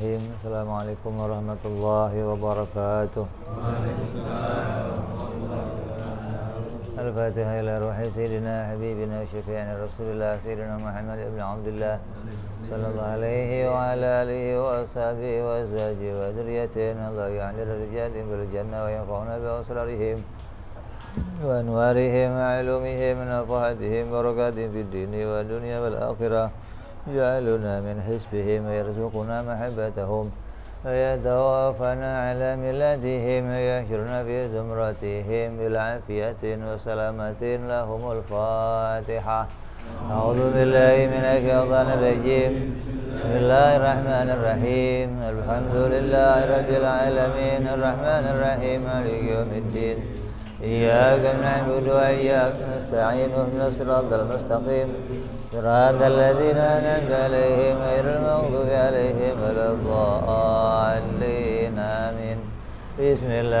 الرحيم السلام عليكم ورحمة الله وبركاته الفاتحة إلى روح سيدنا حبيبنا وشفيعنا رسول الله سيدنا محمد بن عبد الله صلى الله عليه وعلى آله وأصحابه وأزواجه وذريته أن الله يحضر في الجنة وينفعنا بأسرارهم وأنوارهم وعلومهم ونفحتهم بركاتهم في الدين والدنيا والآخرة جعلنا من حسبهم يرزقنا محبتهم ويتوافنا على ملتهم ويحشرنا في زمرتهم بالعافية وسلامة لهم الفاتحة أعوذ بالله من الشيطان الرجيم بسم الله الرحمن الرحيم الحمد لله رب العالمين الرحمن الرحيم مالك يوم الدين إياك نعبد وإياك نستعين اهدنا الصراط المستقيم صراط الذين أنعمت عليهم غير المغضوب عليهم ولا الضالين آمين بسم الله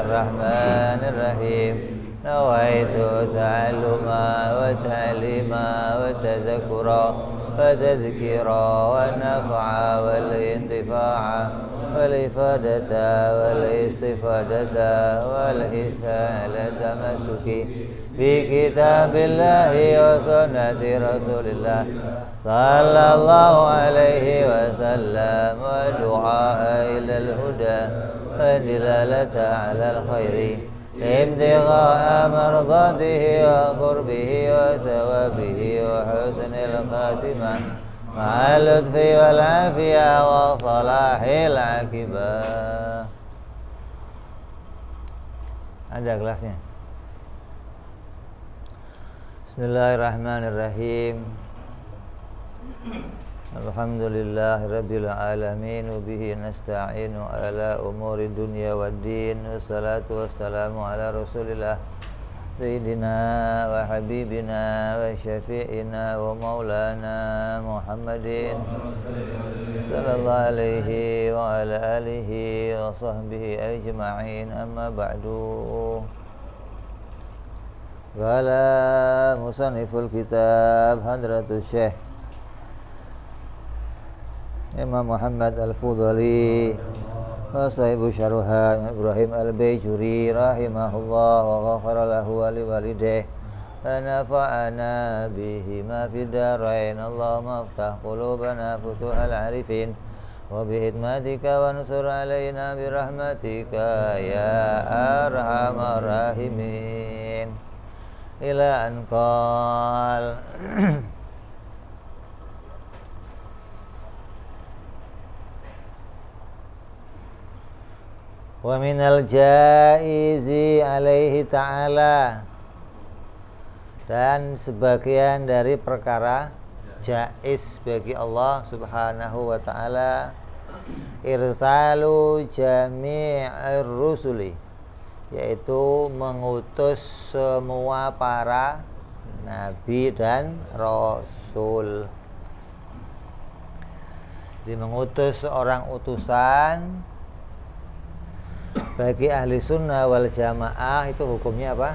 الرحمن الرحيم نويت تعلما وتعليما وتذكرا وتذكيرا والنفع والانتفاع والإفادة والاستفادة والإسالة مسكي في كتاب الله وسنة رسول الله صلى الله عليه وسلم ودعاء إلى الهدى ودلالة على الخير ابتغاء مرضاته وقربه وثوابه وحسن الخاتمة مع اللطف والعافية وصلاح العاقبة عندك لحسين بسم الله الرحمن الرحيم الحمد لله رب العالمين وبه نستعين على أمور الدنيا والدين والصلاة والسلام على رسول الله سيدنا وحبيبنا وشفيعنا ومولانا محمد صلى الله عليه وعلى آله وصحبه أجمعين أما بعد قال مصنف الكتاب حضرة الشيخ إمام محمد الفضلي وصاحب شرها إبراهيم البيجوري رحمه الله وغفر له ولوالديه ونفعنا بهما في الدارين اللهم افتح قلوبنا فتوح العارفين وبهدمتك ونصر علينا برحمتك يا أرحم الراحمين إلى أن قال ومن الجائز alaihi ta'ala dan sebagian dari perkara jais bagi Allah subhanahu wa ta'ala irsalu jami'ir rusuli yaitu mengutus semua para nabi dan rasul. Jadi mengutus seorang utusan bagi ahli sunnah wal jamaah itu hukumnya apa?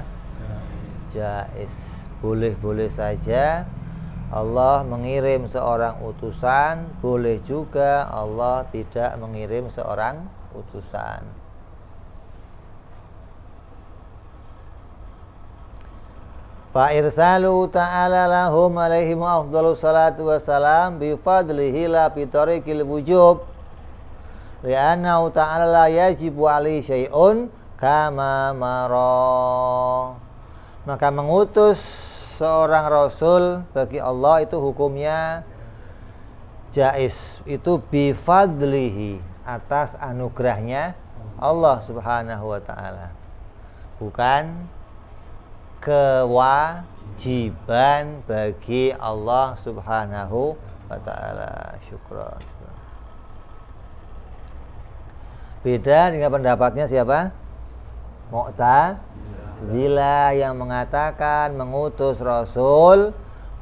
Jais. Boleh-boleh saja Allah mengirim seorang utusan, boleh juga Allah tidak mengirim seorang utusan. Fa irsalu ta'ala lahum alaihim afdalu salatu wassalam bi fadlihi la fi tariqil wujub li'annahu ta'ala la yajibu alaihi syai'un kama mara maka mengutus seorang rasul bagi Allah itu hukumnya jais itu fadlihi atas anugerahnya Allah subhanahu wa ta'ala bukan kewajiban bagi Allah Subhanahu wa taala. Syukur. Beda dengan pendapatnya siapa? Zila yang mengatakan mengutus rasul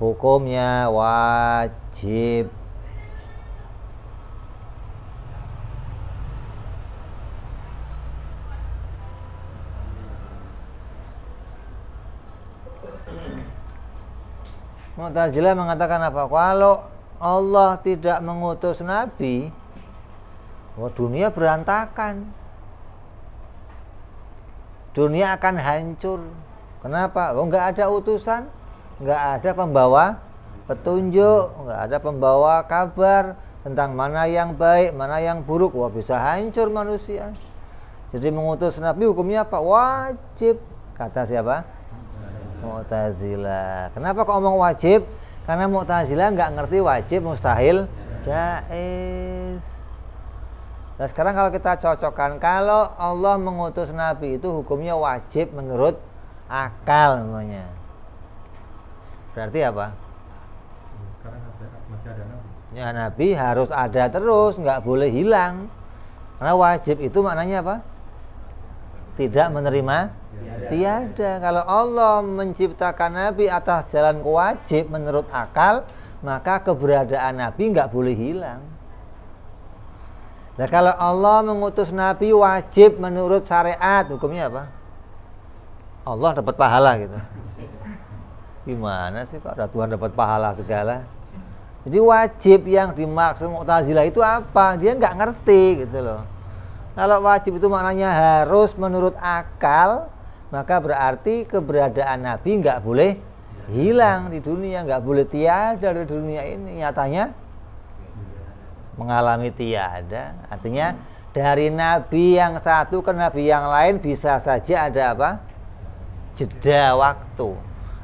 hukumnya wajib Mu'tazilah mengatakan apa? Kalau Allah tidak mengutus nabi, oh dunia berantakan. Dunia akan hancur. Kenapa? Oh, nggak ada utusan, nggak ada pembawa petunjuk, nggak ada pembawa kabar tentang mana yang baik, mana yang buruk. Wah bisa hancur manusia. Jadi mengutus nabi hukumnya apa? Wajib. Kata siapa? Mu'tazilah. Kenapa kok ngomong wajib? Karena Mu'tazilah nggak ngerti wajib, mustahil, jais. Nah sekarang kalau kita cocokkan, kalau Allah mengutus Nabi itu hukumnya wajib menurut akal namanya. Berarti apa? Nabi. Ya Nabi harus ada terus, nggak boleh hilang. Karena wajib itu maknanya apa? Tidak menerima Tiada. Kalau Allah menciptakan Nabi atas jalan wajib menurut akal, maka keberadaan Nabi nggak boleh hilang. Nah, kalau Allah mengutus Nabi wajib menurut syariat, hukumnya apa? Allah dapat pahala gitu. Gimana sih kok ada Tuhan dapat pahala segala? Jadi wajib yang dimaksud Mu'tazilah itu apa? Dia nggak ngerti gitu loh. Kalau wajib itu maknanya harus menurut akal, maka berarti keberadaan Nabi nggak boleh hilang di dunia, nggak boleh tiada di dunia ini. Nyatanya mengalami tiada. Artinya dari Nabi yang satu ke Nabi yang lain bisa saja ada apa? Jeda waktu,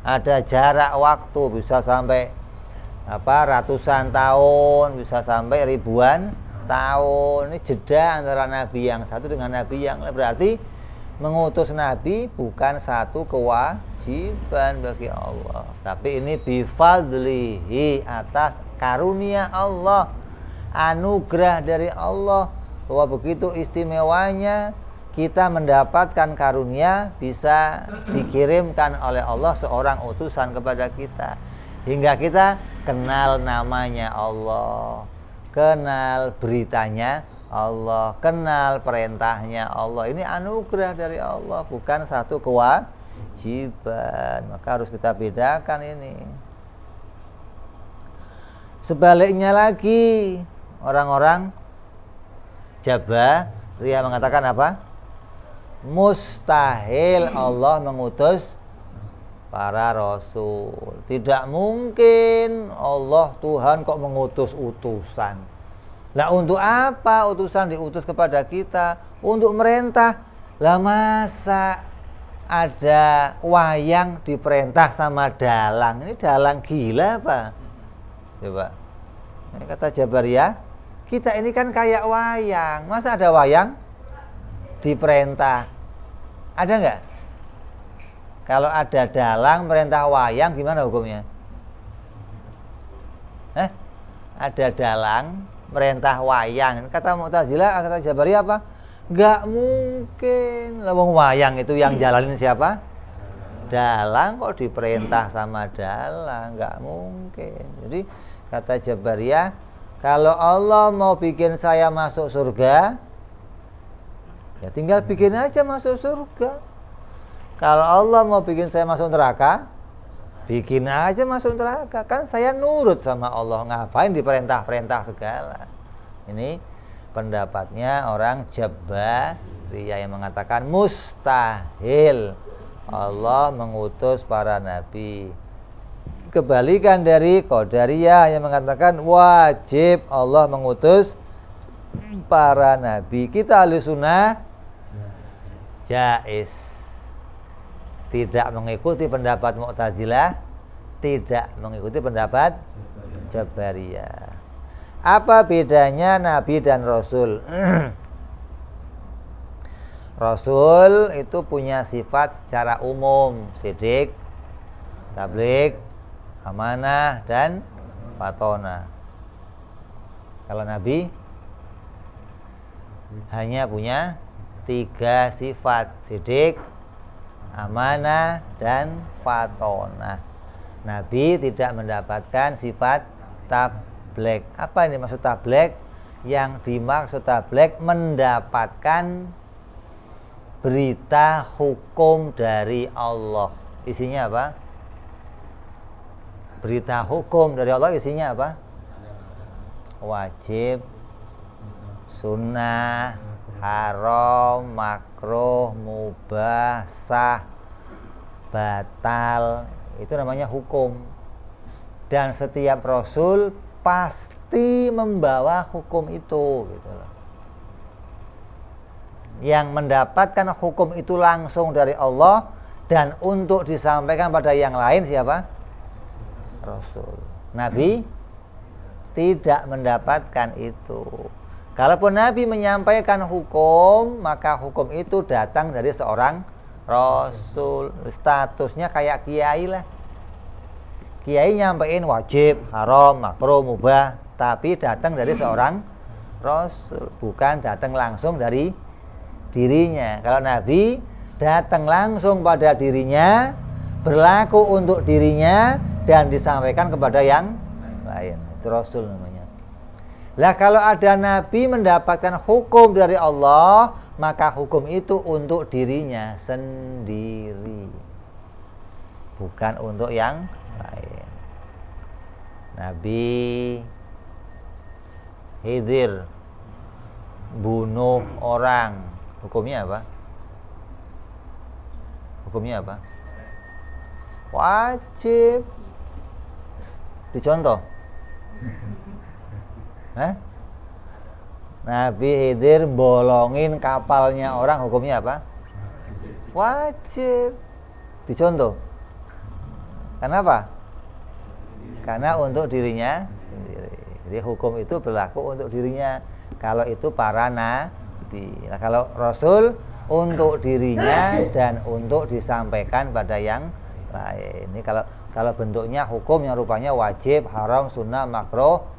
ada jarak waktu bisa sampai apa ratusan tahun, bisa sampai ribuan tahun. Ini jeda antara Nabi yang satu dengan Nabi yang lain berarti mengutus nabi bukan satu kewajiban bagi Allah tapi ini bifadlihi atas karunia Allah anugerah dari Allah bahwa begitu istimewanya kita mendapatkan karunia bisa dikirimkan oleh Allah seorang utusan kepada kita hingga kita kenal namanya Allah kenal beritanya Allah, kenal perintahnya Allah. Ini anugerah dari Allah, bukan satu kewajiban. Maka harus kita bedakan ini. Sebaliknya lagi, orang-orang Ria mengatakan apa? Mustahil Allah mengutus para rasul. Tidak mungkin Allah Tuhan kok mengutus utusan lah untuk apa utusan diutus kepada kita? Untuk merintah. Lah masa ada wayang diperintah sama dalang? Ini dalang gila apa? Coba. Ini kata Jabar ya. kita ini kan kayak wayang. Masa ada wayang diperintah? Ada nggak? Kalau ada dalang merintah wayang gimana hukumnya? Eh? Ada dalang Perintah wayang. Kata Mu'tazilah, ah, kata Jabari apa? Gak mungkin. Lawang wayang itu yang hmm. jalanin siapa? Dalang kok diperintah sama dalang, nggak mungkin. Jadi kata Jabariyah, kalau Allah mau bikin saya masuk surga, ya tinggal bikin aja masuk surga. Kalau Allah mau bikin saya masuk neraka, Bikin aja masuk neraka. Kan saya nurut sama Allah. Ngapain diperintah-perintah segala. Ini pendapatnya orang ria yang mengatakan mustahil. Allah mengutus para nabi. Kebalikan dari Qadariyah yang mengatakan wajib Allah mengutus para nabi. Kita alusuna jais tidak mengikuti pendapat Mu'tazilah, tidak mengikuti pendapat Jabariyah. Apa bedanya Nabi dan Rasul? Rasul itu punya sifat secara umum, sidik, tablik, amanah, dan patona. Kalau Nabi hanya punya tiga sifat, sidik, amanah dan Fatona. Nabi tidak mendapatkan sifat tablek. Apa ini maksud tablek? Yang dimaksud tablek mendapatkan berita hukum dari Allah. Isinya apa? Berita hukum dari Allah isinya apa? Wajib, sunnah, haram makruh mubah sah batal itu namanya hukum dan setiap rasul pasti membawa hukum itu gitu loh yang mendapatkan hukum itu langsung dari Allah dan untuk disampaikan pada yang lain siapa rasul nabi tidak mendapatkan itu Kalaupun Nabi menyampaikan hukum, maka hukum itu datang dari seorang Rasul. Statusnya kayak kiai lah. Kiai nyampein wajib, haram, makruh, mubah, tapi datang dari seorang Rasul, bukan datang langsung dari dirinya. Kalau Nabi datang langsung pada dirinya, berlaku untuk dirinya dan disampaikan kepada yang lain. Itu Rasul namanya. Lah kalau ada nabi mendapatkan hukum dari Allah, maka hukum itu untuk dirinya sendiri. Bukan untuk yang lain. Nabi Hidir bunuh orang. Hukumnya apa? Hukumnya apa? Wajib. Dicontoh. Hah? Nabi Khidir bolongin kapalnya orang hukumnya apa? Wajib. Dicontoh. Kenapa? Karena untuk dirinya sendiri. Jadi hukum itu berlaku untuk dirinya. Kalau itu para nabi. Nah, kalau Rasul untuk dirinya dan untuk disampaikan pada yang lain. Ini kalau kalau bentuknya hukum yang rupanya wajib, haram, sunnah, makro.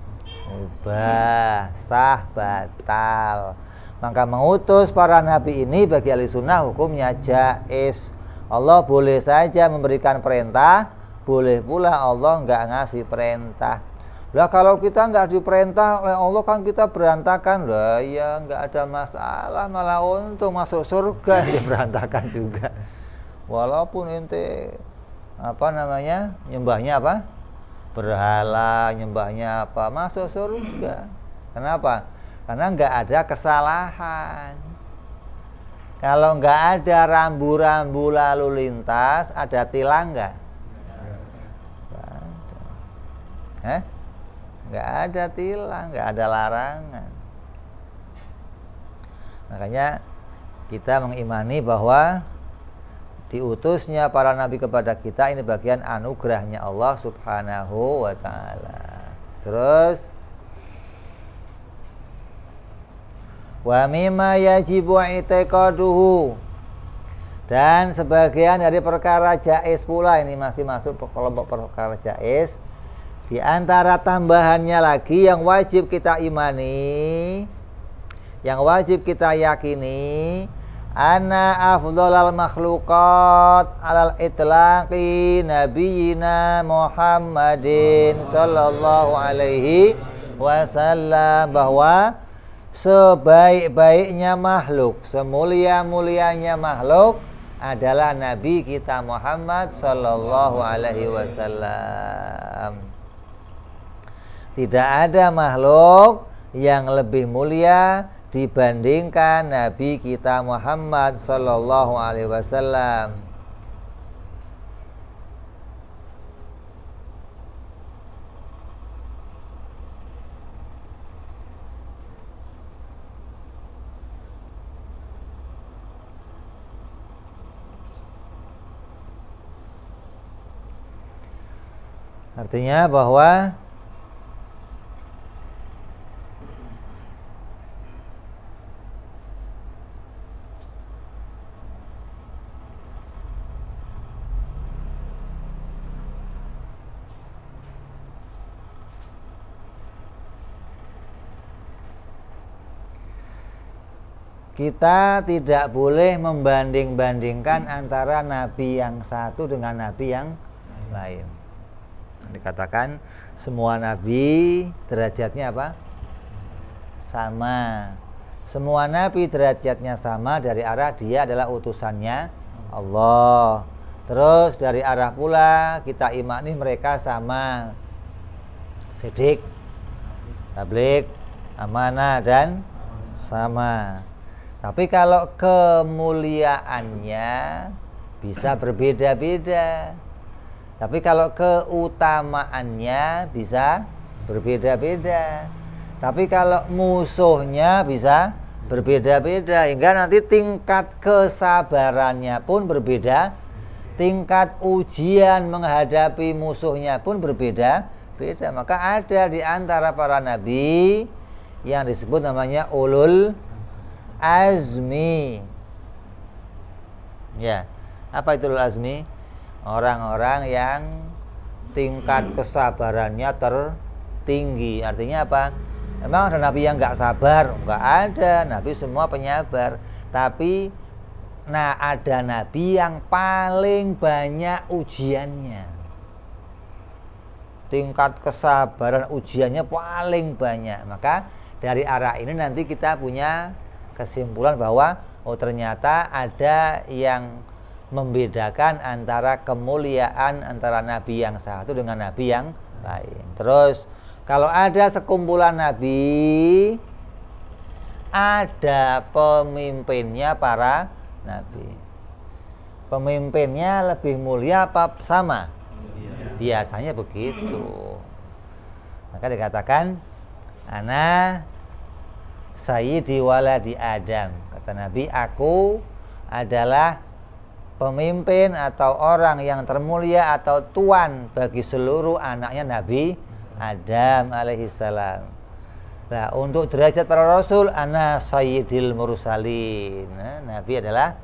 Ubah, sah, batal. Maka mengutus para nabi ini bagi ahli sunnah hukumnya jais. Allah boleh saja memberikan perintah, boleh pula Allah nggak ngasih perintah. Lah kalau kita nggak diperintah oleh Allah kan kita berantakan. Lah ya nggak ada masalah malah untuk masuk surga berantakan juga. Walaupun ente apa namanya nyembahnya apa? berhala nyembahnya apa masuk surga kenapa karena nggak ada kesalahan kalau nggak ada rambu-rambu lalu lintas ada tilang nggak nggak ada. Eh? ada tilang nggak ada larangan makanya kita mengimani bahwa diutusnya para nabi kepada kita ini bagian anugerahnya Allah Subhanahu wa taala. Terus wa mimma yajibu i'tiqaduhu dan sebagian dari perkara jais pula ini masih masuk ke kelompok perkara jais di antara tambahannya lagi yang wajib kita imani, yang wajib kita yakini, anna afdhalal makhluqat alal itlaqi nabiyina Muhammadin sallallahu alaihi wasallam bahwa sebaik-baiknya makhluk, semulia-mulianya makhluk adalah nabi kita Muhammad sallallahu alaihi wasallam. Tidak ada makhluk yang lebih mulia dibandingkan Nabi kita Muhammad Sallallahu Alaihi Wasallam. Artinya bahwa kita tidak boleh membanding-bandingkan hmm. antara nabi yang satu dengan nabi yang hmm. lain. Dikatakan semua nabi derajatnya apa? Sama. Semua nabi derajatnya sama dari arah dia adalah utusannya Allah. Terus dari arah pula kita imani mereka sama. Sidik, tablik, amanah dan sama. Tapi kalau kemuliaannya bisa berbeda-beda. Tapi kalau keutamaannya bisa berbeda-beda. Tapi kalau musuhnya bisa berbeda-beda hingga nanti tingkat kesabarannya pun berbeda, tingkat ujian menghadapi musuhnya pun berbeda, beda. Maka ada di antara para nabi yang disebut namanya ulul azmi. Ya, apa itu ulul azmi? Orang-orang yang tingkat hmm. kesabarannya tertinggi. Artinya apa? Memang ada nabi yang nggak sabar, nggak ada. Nabi semua penyabar. Tapi nah ada nabi yang paling banyak ujiannya tingkat kesabaran ujiannya paling banyak. Maka dari arah ini nanti kita punya kesimpulan bahwa oh ternyata ada yang membedakan antara kemuliaan antara nabi yang satu dengan nabi yang lain. Terus kalau ada sekumpulan nabi ada pemimpinnya para nabi. Pemimpinnya lebih mulia apa sama? Biasanya begitu. Maka dikatakan anak sayyidi waladi Adam. Kata Nabi, aku adalah pemimpin atau orang yang termulia atau tuan bagi seluruh anaknya Nabi Adam alaihissalam. Nah, untuk derajat para rasul, ana sayyidil mursalin. Nah, Nabi adalah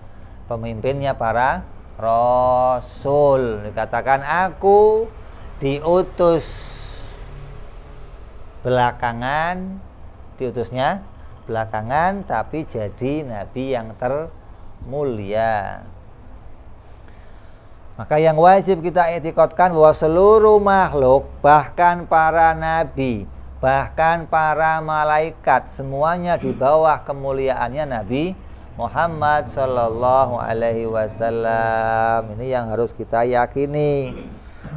pemimpinnya para rasul. Dikatakan aku diutus belakangan diutusnya belakangan tapi jadi nabi yang termulia. Maka yang wajib kita etikotkan bahwa seluruh makhluk, bahkan para nabi, bahkan para malaikat, semuanya di bawah kemuliaannya Nabi Muhammad Shallallahu Alaihi Wasallam. Ini yang harus kita yakini.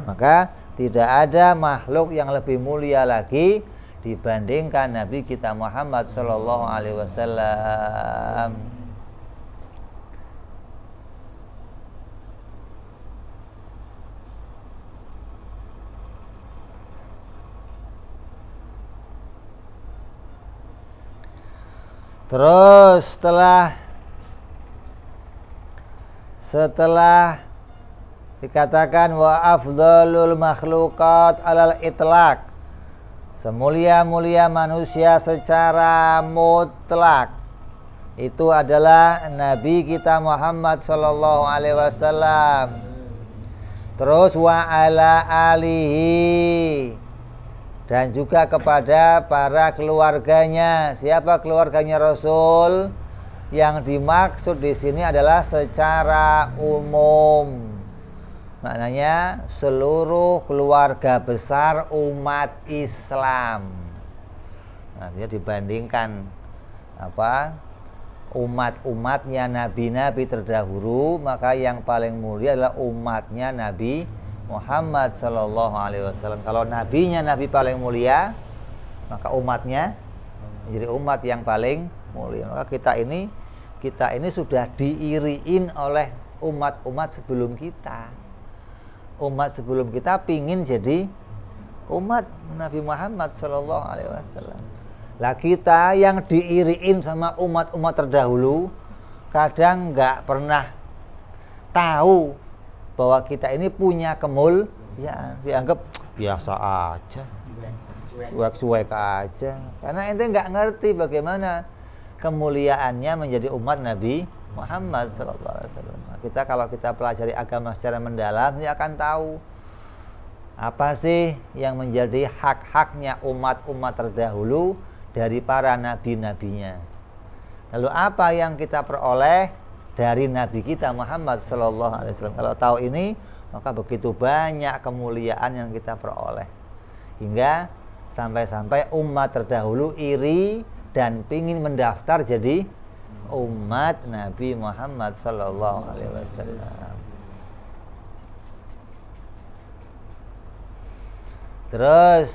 Maka tidak ada makhluk yang lebih mulia lagi dibandingkan Nabi kita Muhammad Shallallahu Alaihi Wasallam. Terus setelah setelah dikatakan wa afdalul makhlukat alal itlak Semulia-mulia manusia secara mutlak itu adalah Nabi kita Muhammad Sallallahu Alaihi Wasallam. Terus wa ala alihi dan juga kepada para keluarganya. Siapa keluarganya Rasul? Yang dimaksud di sini adalah secara umum. Maknanya seluruh keluarga besar umat Islam. Artinya nah, dibandingkan apa umat-umatnya nabi-nabi terdahulu, maka yang paling mulia adalah umatnya Nabi Muhammad Shallallahu Alaihi Wasallam. Kalau nabinya nabi paling mulia, maka umatnya jadi umat yang paling mulia. Maka kita ini kita ini sudah diiriin oleh umat-umat sebelum kita umat sebelum kita pingin jadi umat Nabi Muhammad Shallallahu Alaihi Wasallam. Lah kita yang diiriin sama umat-umat terdahulu kadang nggak pernah tahu bahwa kita ini punya kemul ya dianggap biasa aja cuek-cuek aja karena ente nggak ngerti bagaimana kemuliaannya menjadi umat Nabi Muhammad Shallallahu Alaihi Wasallam kita kalau kita pelajari agama secara mendalam dia akan tahu apa sih yang menjadi hak-haknya umat-umat terdahulu dari para nabi-nabinya. Lalu apa yang kita peroleh dari nabi kita Muhammad Shallallahu alaihi wasallam. Kalau tahu ini, maka begitu banyak kemuliaan yang kita peroleh. Hingga sampai-sampai umat terdahulu iri dan ingin mendaftar jadi umat Nabi Muhammad sallallahu alaihi wasallam. Terus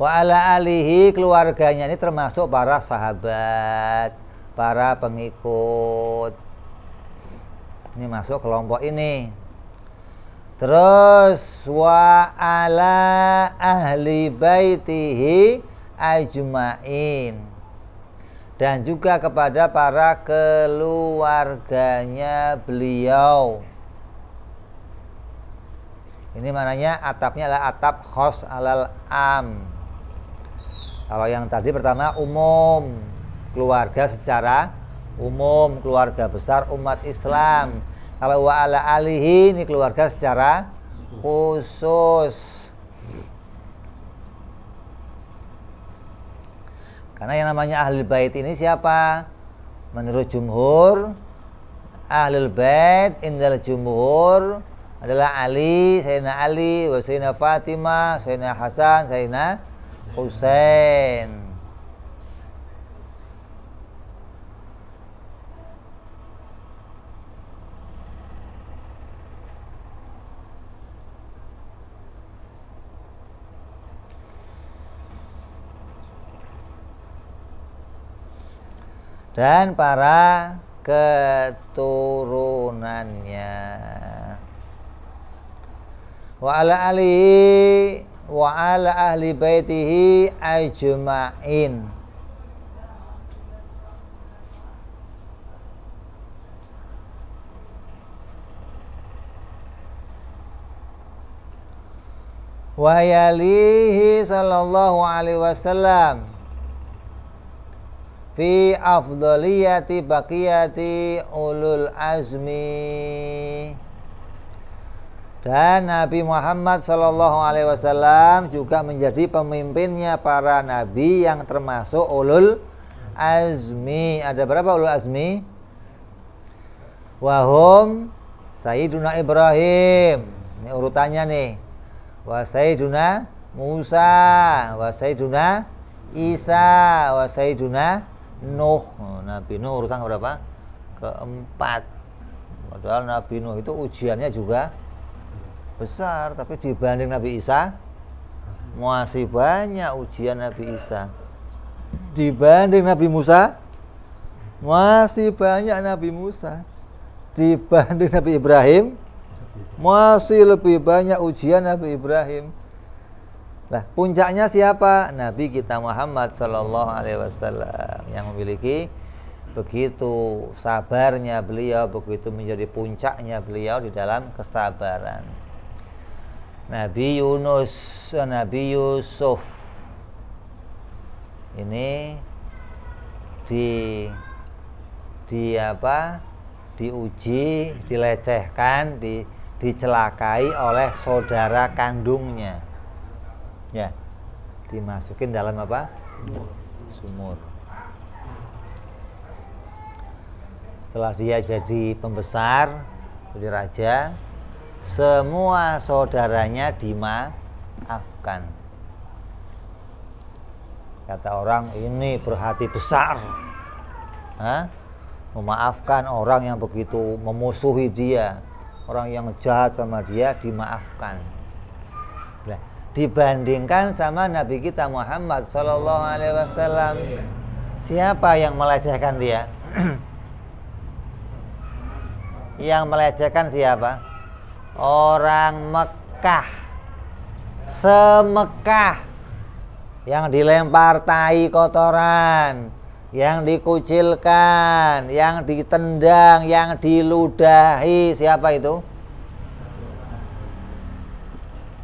wa ala alihi keluarganya ini termasuk para sahabat, para pengikut. Ini masuk kelompok ini. Terus wa ala ahli baitihi ajmain dan juga kepada para keluarganya beliau. Ini mananya atapnya adalah atap khos alal am. Kalau yang tadi pertama umum, keluarga secara umum, keluarga besar umat Islam. Kalau wa ala alihi ini keluarga secara khusus. Karena yang namanya ahli bait ini siapa? Menurut jumhur ahli bait indal jumhur adalah Ali, Sayyidina Ali, Sayyidina Fatimah, Sayyidina Hasan, Sayyidina Husain. dan para keturunannya wa ala alihi wa ala ahli baitihi ajma'in wa yalihi sallallahu alaihi wasallam fi afdaliyati baqiyati ulul azmi dan Nabi Muhammad Shallallahu Alaihi Wasallam juga menjadi pemimpinnya para nabi yang termasuk ulul azmi ada berapa ulul azmi wahum Sayyiduna Ibrahim ini urutannya nih wa Sayyiduna Musa wa Sayyiduna Isa wa Sayyiduna Nuh oh, Nabi Nuh urutan berapa keempat padahal Nabi Nuh itu ujiannya juga besar tapi dibanding Nabi Isa masih banyak ujian Nabi Isa dibanding Nabi Musa masih banyak Nabi Musa dibanding Nabi Ibrahim masih lebih banyak ujian Nabi Ibrahim Nah, puncaknya siapa? Nabi kita Muhammad Shallallahu Alaihi Wasallam yang memiliki begitu sabarnya beliau, begitu menjadi puncaknya beliau di dalam kesabaran. Nabi Yunus, Nabi Yusuf. Ini di di apa? diuji, dilecehkan, di, dicelakai oleh saudara kandungnya ya dimasukin dalam apa sumur setelah dia jadi pembesar jadi raja semua saudaranya dimaafkan kata orang ini berhati besar Hah? memaafkan orang yang begitu memusuhi dia orang yang jahat sama dia dimaafkan dibandingkan sama Nabi kita Muhammad Shallallahu Alaihi Wasallam. Siapa yang melecehkan dia? yang melecehkan siapa? Orang Mekah, semekah yang dilempar tai kotoran, yang dikucilkan, yang ditendang, yang diludahi. Siapa itu?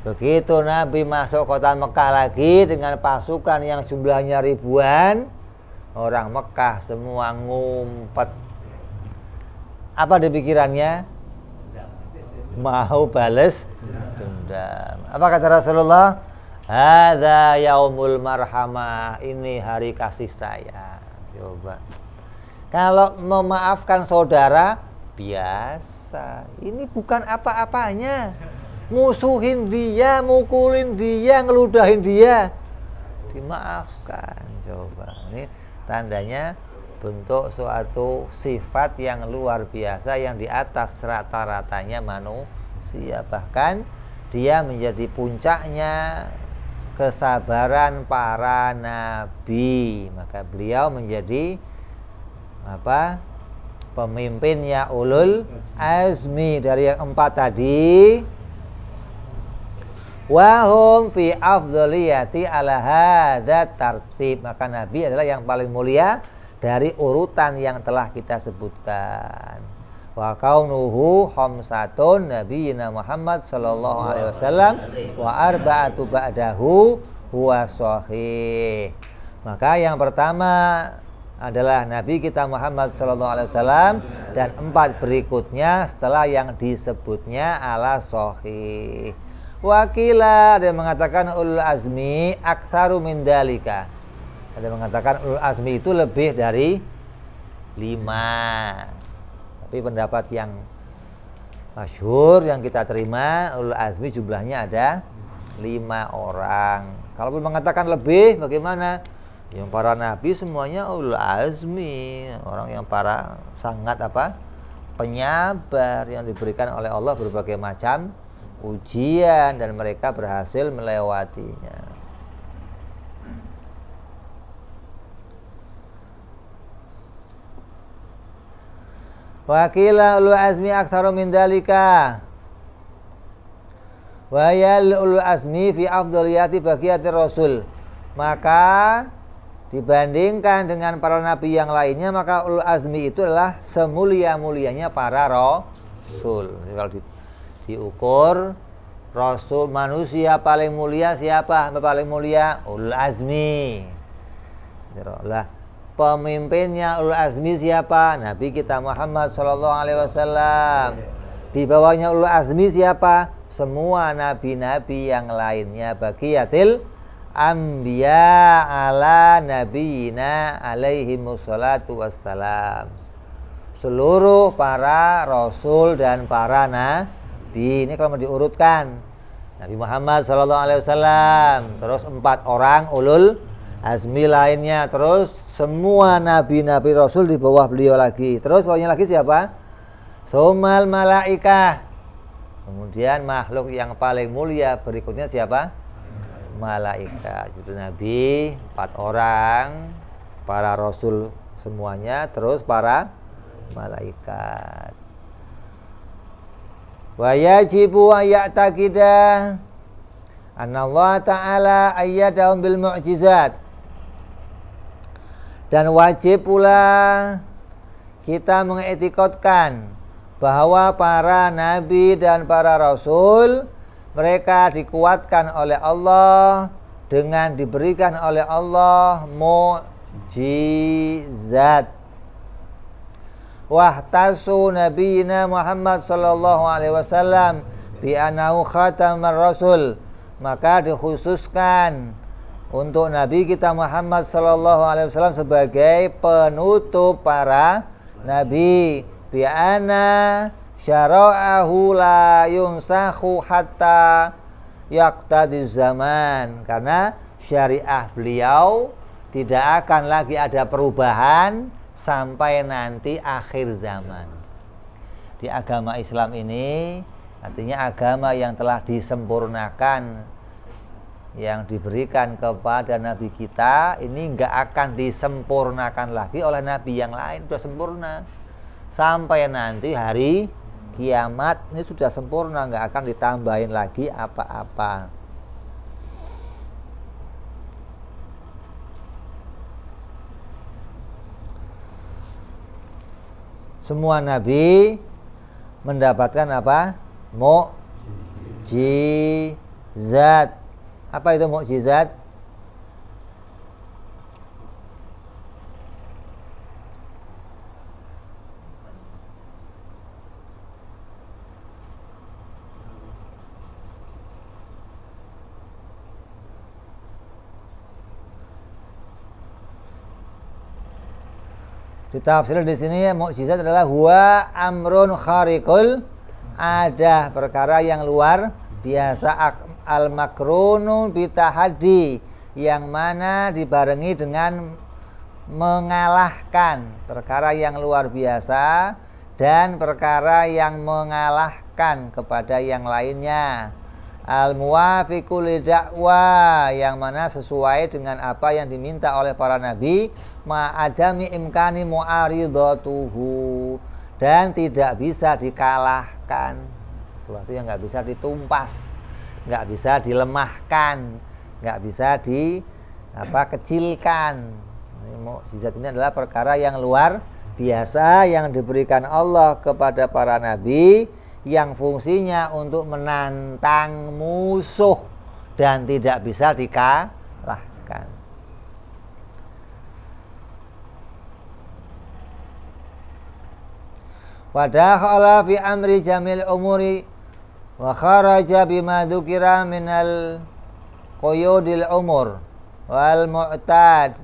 Begitu Nabi masuk kota Mekah lagi dengan pasukan yang jumlahnya ribuan, orang Mekah semua ngumpet. Apa di pikirannya? Mau bales dendam. Apa kata Rasulullah? Hadza yaumul marhamah. Ini hari kasih sayang. Coba. Kalau memaafkan saudara biasa. Ini bukan apa-apanya musuhin dia mukulin dia ngeludahin dia dimaafkan coba ini tandanya bentuk suatu sifat yang luar biasa yang di atas rata-ratanya manusia bahkan dia menjadi puncaknya kesabaran para nabi maka beliau menjadi apa pemimpinnya ulul azmi dari yang empat tadi Wahum fi afdoliyati ala hadat tartib. Maka Nabi adalah yang paling mulia dari urutan yang telah kita sebutkan. Wa kaunuhu homsatun Nabi Muhammad sallallahu alaihi wasallam wa arba'atu ba'dahu huwa sahih. Maka yang pertama adalah Nabi kita Muhammad Shallallahu Alaihi Wasallam dan empat berikutnya setelah yang disebutnya ala sohi. Wakila ada yang mengatakan ulul azmi aktsaru min dalika. Ada yang mengatakan ulul azmi itu lebih dari lima. Tapi pendapat yang masyhur yang kita terima ulul azmi jumlahnya ada lima orang. Kalaupun mengatakan lebih bagaimana? Yang para nabi semuanya ulul azmi, orang yang para sangat apa? penyabar yang diberikan oleh Allah berbagai macam ujian dan mereka berhasil melewatinya. Wakila ulu azmi aktsaru min dalika. Wa yal ulu azmi fi afdhaliyati bagiyati rasul. Maka dibandingkan dengan para nabi yang lainnya maka ulu azmi itu adalah semulia-mulianya para rasul. Kalau diukur Rasul manusia paling mulia siapa? Paling mulia ulul azmi. Lah pemimpinnya ulul azmi siapa? Nabi kita Muhammad Shallallahu Alaihi Wasallam. Di bawahnya ulul azmi siapa? Semua nabi-nabi yang lainnya bagi yatil Ambiya ala nabiyina alaihi musallatu wassalam seluruh para rasul dan para nabi Nabi ini kalau mau diurutkan Nabi Muhammad Shallallahu Alaihi Wasallam terus empat orang ulul azmi lainnya terus semua nabi-nabi rasul di bawah beliau lagi terus bawahnya lagi siapa Somal malaikah kemudian makhluk yang paling mulia berikutnya siapa malaikat itu nabi empat orang para rasul semuanya terus para malaikat wa yajibu an ya'taqida anna Allah taala ayyadahum bil mu'jizat dan wajib pula kita mengetikotkan bahwa para nabi dan para rasul mereka dikuatkan oleh Allah dengan diberikan oleh Allah mujizat wahtasu nabiyina Muhammad sallallahu alaihi wasallam bi annahu khatamar rasul maka dikhususkan untuk nabi kita Muhammad sallallahu alaihi wasallam sebagai penutup para nabi bi anna syara'ahu la yunsakhu hatta yaqtadi zaman karena syariah beliau tidak akan lagi ada perubahan sampai nanti akhir zaman. Di agama Islam ini artinya agama yang telah disempurnakan yang diberikan kepada nabi kita ini nggak akan disempurnakan lagi oleh nabi yang lain sudah sempurna sampai nanti hari kiamat ini sudah sempurna nggak akan ditambahin lagi apa-apa semua nabi mendapatkan apa? Mukjizat. Apa itu mukjizat? Ditafsir di sini mukjizat adalah huwa amrun kharikul ada perkara yang luar biasa al makrunun bitahadi yang mana dibarengi dengan mengalahkan perkara yang luar biasa dan perkara yang mengalahkan kepada yang lainnya al muwafiqu yang mana sesuai dengan apa yang diminta oleh para nabi ma'adami imkani mu'aridatuhu dan tidak bisa dikalahkan sesuatu yang nggak bisa ditumpas nggak bisa dilemahkan nggak bisa di apa kecilkan mukjizat ini adalah perkara yang luar biasa yang diberikan Allah kepada para nabi yang fungsinya untuk menantang musuh dan tidak bisa dikalahkan. Wadakhala fi amri jamil umuri wa kharaja bima dzukira minal qoyudil umur wal mu'tad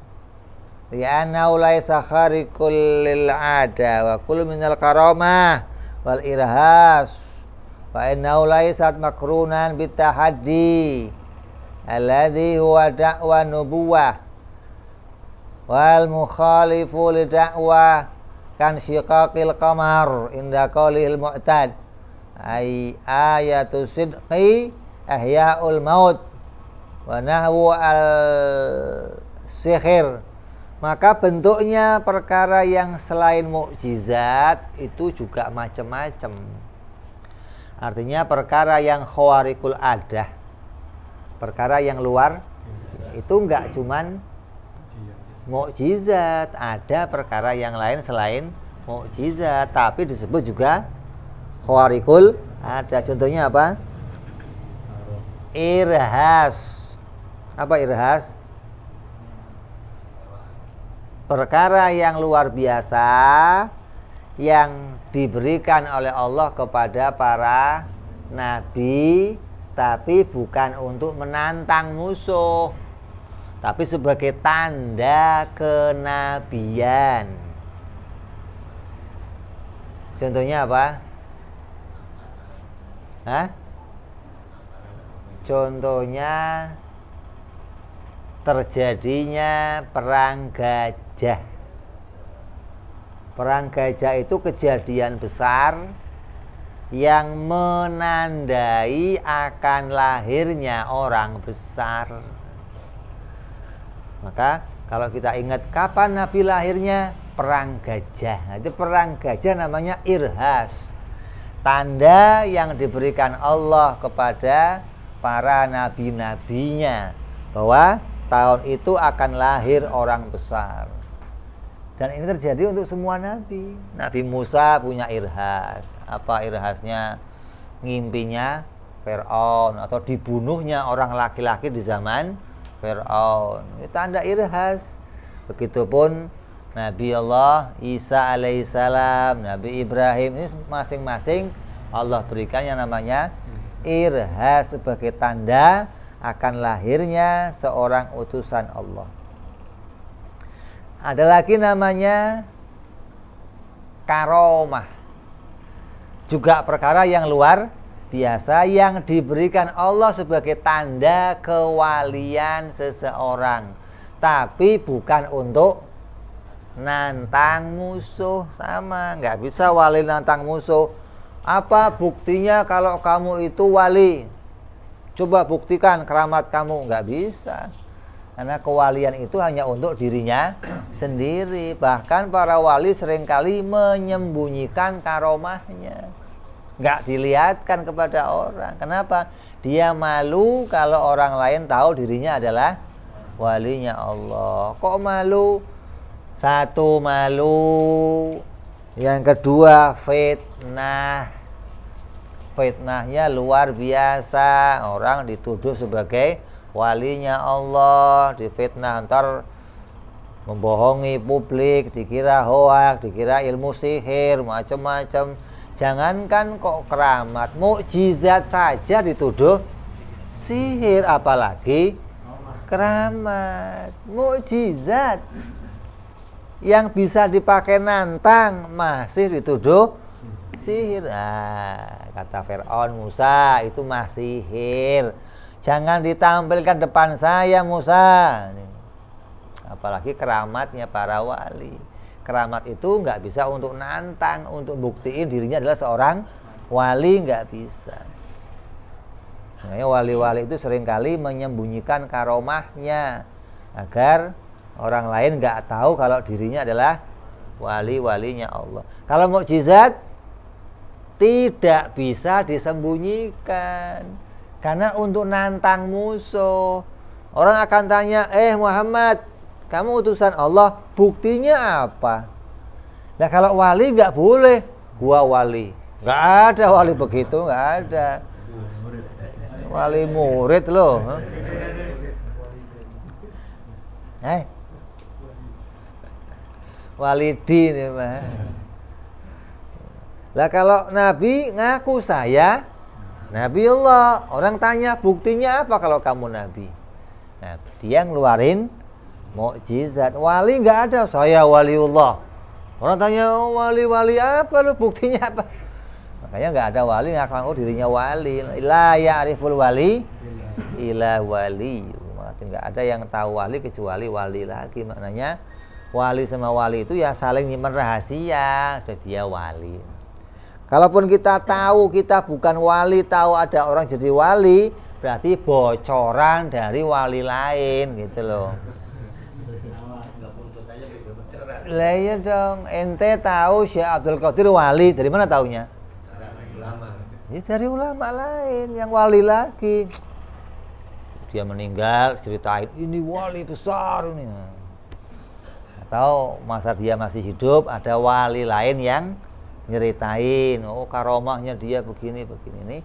anna laysa kharikul lil ada wa kullu minal karamah wal irhas fa innahu laysat makrunan bitahaddi alladhi huwa da'wa nubuwah wal mukhalifu li da'wa kan syiqaqil qamar inda qawlihil mu'tad ay ayatu sidqi ahya'ul maut wa nahwu al sihir maka bentuknya perkara yang selain mukjizat itu juga macam-macam. Artinya perkara yang khawarikul ada, Perkara yang luar itu enggak cuman mukjizat, ada perkara yang lain selain mukjizat, tapi disebut juga khawarikul ada contohnya apa? Irhas. Apa irhas? perkara yang luar biasa yang diberikan oleh Allah kepada para nabi tapi bukan untuk menantang musuh tapi sebagai tanda kenabian contohnya apa Hah? contohnya terjadinya perang gajah gajah. Perang gajah itu kejadian besar yang menandai akan lahirnya orang besar. Maka kalau kita ingat kapan Nabi lahirnya perang gajah. Nah, itu perang gajah namanya irhas. Tanda yang diberikan Allah kepada para nabi-nabinya bahwa tahun itu akan lahir orang besar. Dan ini terjadi untuk semua nabi. Nabi Musa punya irhas. Apa irhasnya? Ngimpinya Fir'aun atau dibunuhnya orang laki-laki di zaman Fir'aun. Itu tanda irhas. Begitupun Nabi Allah Isa alaihissalam, Nabi Ibrahim ini masing-masing Allah berikan yang namanya irhas sebagai tanda akan lahirnya seorang utusan Allah. Ada lagi namanya karomah. Juga perkara yang luar biasa yang diberikan Allah sebagai tanda kewalian seseorang. Tapi bukan untuk nantang musuh sama nggak bisa wali nantang musuh apa buktinya kalau kamu itu wali coba buktikan keramat kamu nggak bisa karena kewalian itu hanya untuk dirinya sendiri. Bahkan para wali seringkali menyembunyikan karomahnya. Nggak dilihatkan kepada orang. Kenapa? Dia malu kalau orang lain tahu dirinya adalah walinya Allah. Kok malu? Satu malu, yang kedua fitnah. Fitnahnya luar biasa. Orang dituduh sebagai walinya Allah difitnah ntar membohongi publik dikira hoak dikira ilmu sihir macam-macam jangankan kok keramat mukjizat saja dituduh sihir apalagi keramat mukjizat yang bisa dipakai nantang masih dituduh sihir. Nah, kata Firaun Musa itu masih sihir. Jangan ditampilkan depan saya Musa. Apalagi keramatnya para wali. Keramat itu nggak bisa untuk nantang, untuk buktiin dirinya adalah seorang wali nggak bisa. Makanya wali-wali itu seringkali menyembunyikan karomahnya agar orang lain nggak tahu kalau dirinya adalah wali-walinya Allah. Kalau mukjizat tidak bisa disembunyikan karena untuk nantang musuh, orang akan tanya, "Eh Muhammad, kamu utusan Allah, buktinya apa?" Nah kalau wali nggak boleh, gua wali. Nggak ada wali begitu, nggak ada. Wali murid loh. Eh. wali din mah. Ya, lah kalau Nabi ngaku saya Nabi Allah Orang tanya, buktinya apa kalau kamu nabi? Nah, dia ngeluarin mukjizat. Wali nggak ada, saya waliullah. Orang tanya, oh, wali-wali apa lu? Buktinya apa? Makanya nggak ada wali ngaku oh, dirinya wali. La ariful wali ila wali. Nggak ada yang tahu wali kecuali wali lagi. Maknanya wali sama wali itu ya saling merahasia rahasia. Jadi dia wali. Kalaupun kita tahu kita bukan wali, tahu ada orang jadi wali, berarti bocoran dari wali lain gitu loh. Lah iya dong, ente tahu Syekh Abdul Qadir wali, dari mana taunya? Ya dari ulama lain yang wali lagi. Dia meninggal ceritain ini wali besar ini. Atau masa dia masih hidup ada wali lain yang nyeritain oh karomahnya dia begini begini ini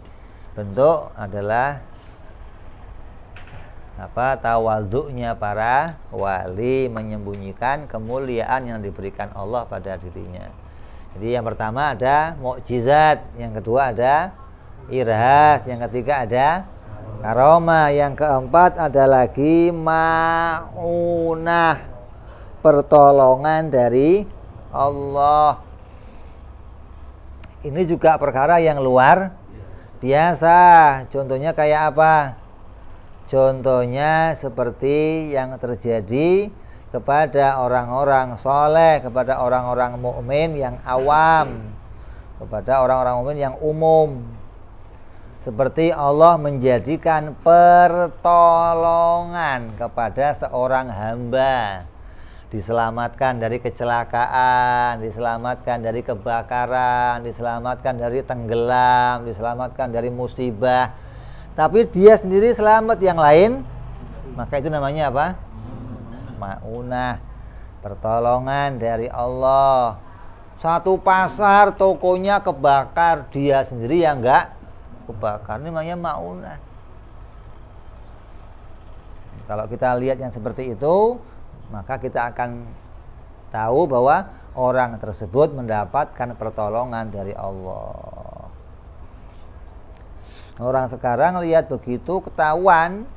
bentuk adalah apa tawaduknya para wali menyembunyikan kemuliaan yang diberikan Allah pada dirinya. Jadi yang pertama ada mukjizat, yang kedua ada irhas, yang ketiga ada karoma, yang keempat ada lagi maunah pertolongan dari Allah ini juga perkara yang luar biasa. Contohnya kayak apa? Contohnya seperti yang terjadi kepada orang-orang soleh, kepada orang-orang mukmin yang awam, kepada orang-orang mukmin yang umum. Seperti Allah menjadikan pertolongan kepada seorang hamba diselamatkan dari kecelakaan, diselamatkan dari kebakaran, diselamatkan dari tenggelam, diselamatkan dari musibah. Tapi dia sendiri selamat yang lain, maka itu namanya apa? Maunah, pertolongan dari Allah. Satu pasar tokonya kebakar, dia sendiri yang enggak kebakar. Ini namanya maunah. Kalau kita lihat yang seperti itu, maka kita akan tahu bahwa orang tersebut mendapatkan pertolongan dari Allah. Orang sekarang lihat begitu ketahuan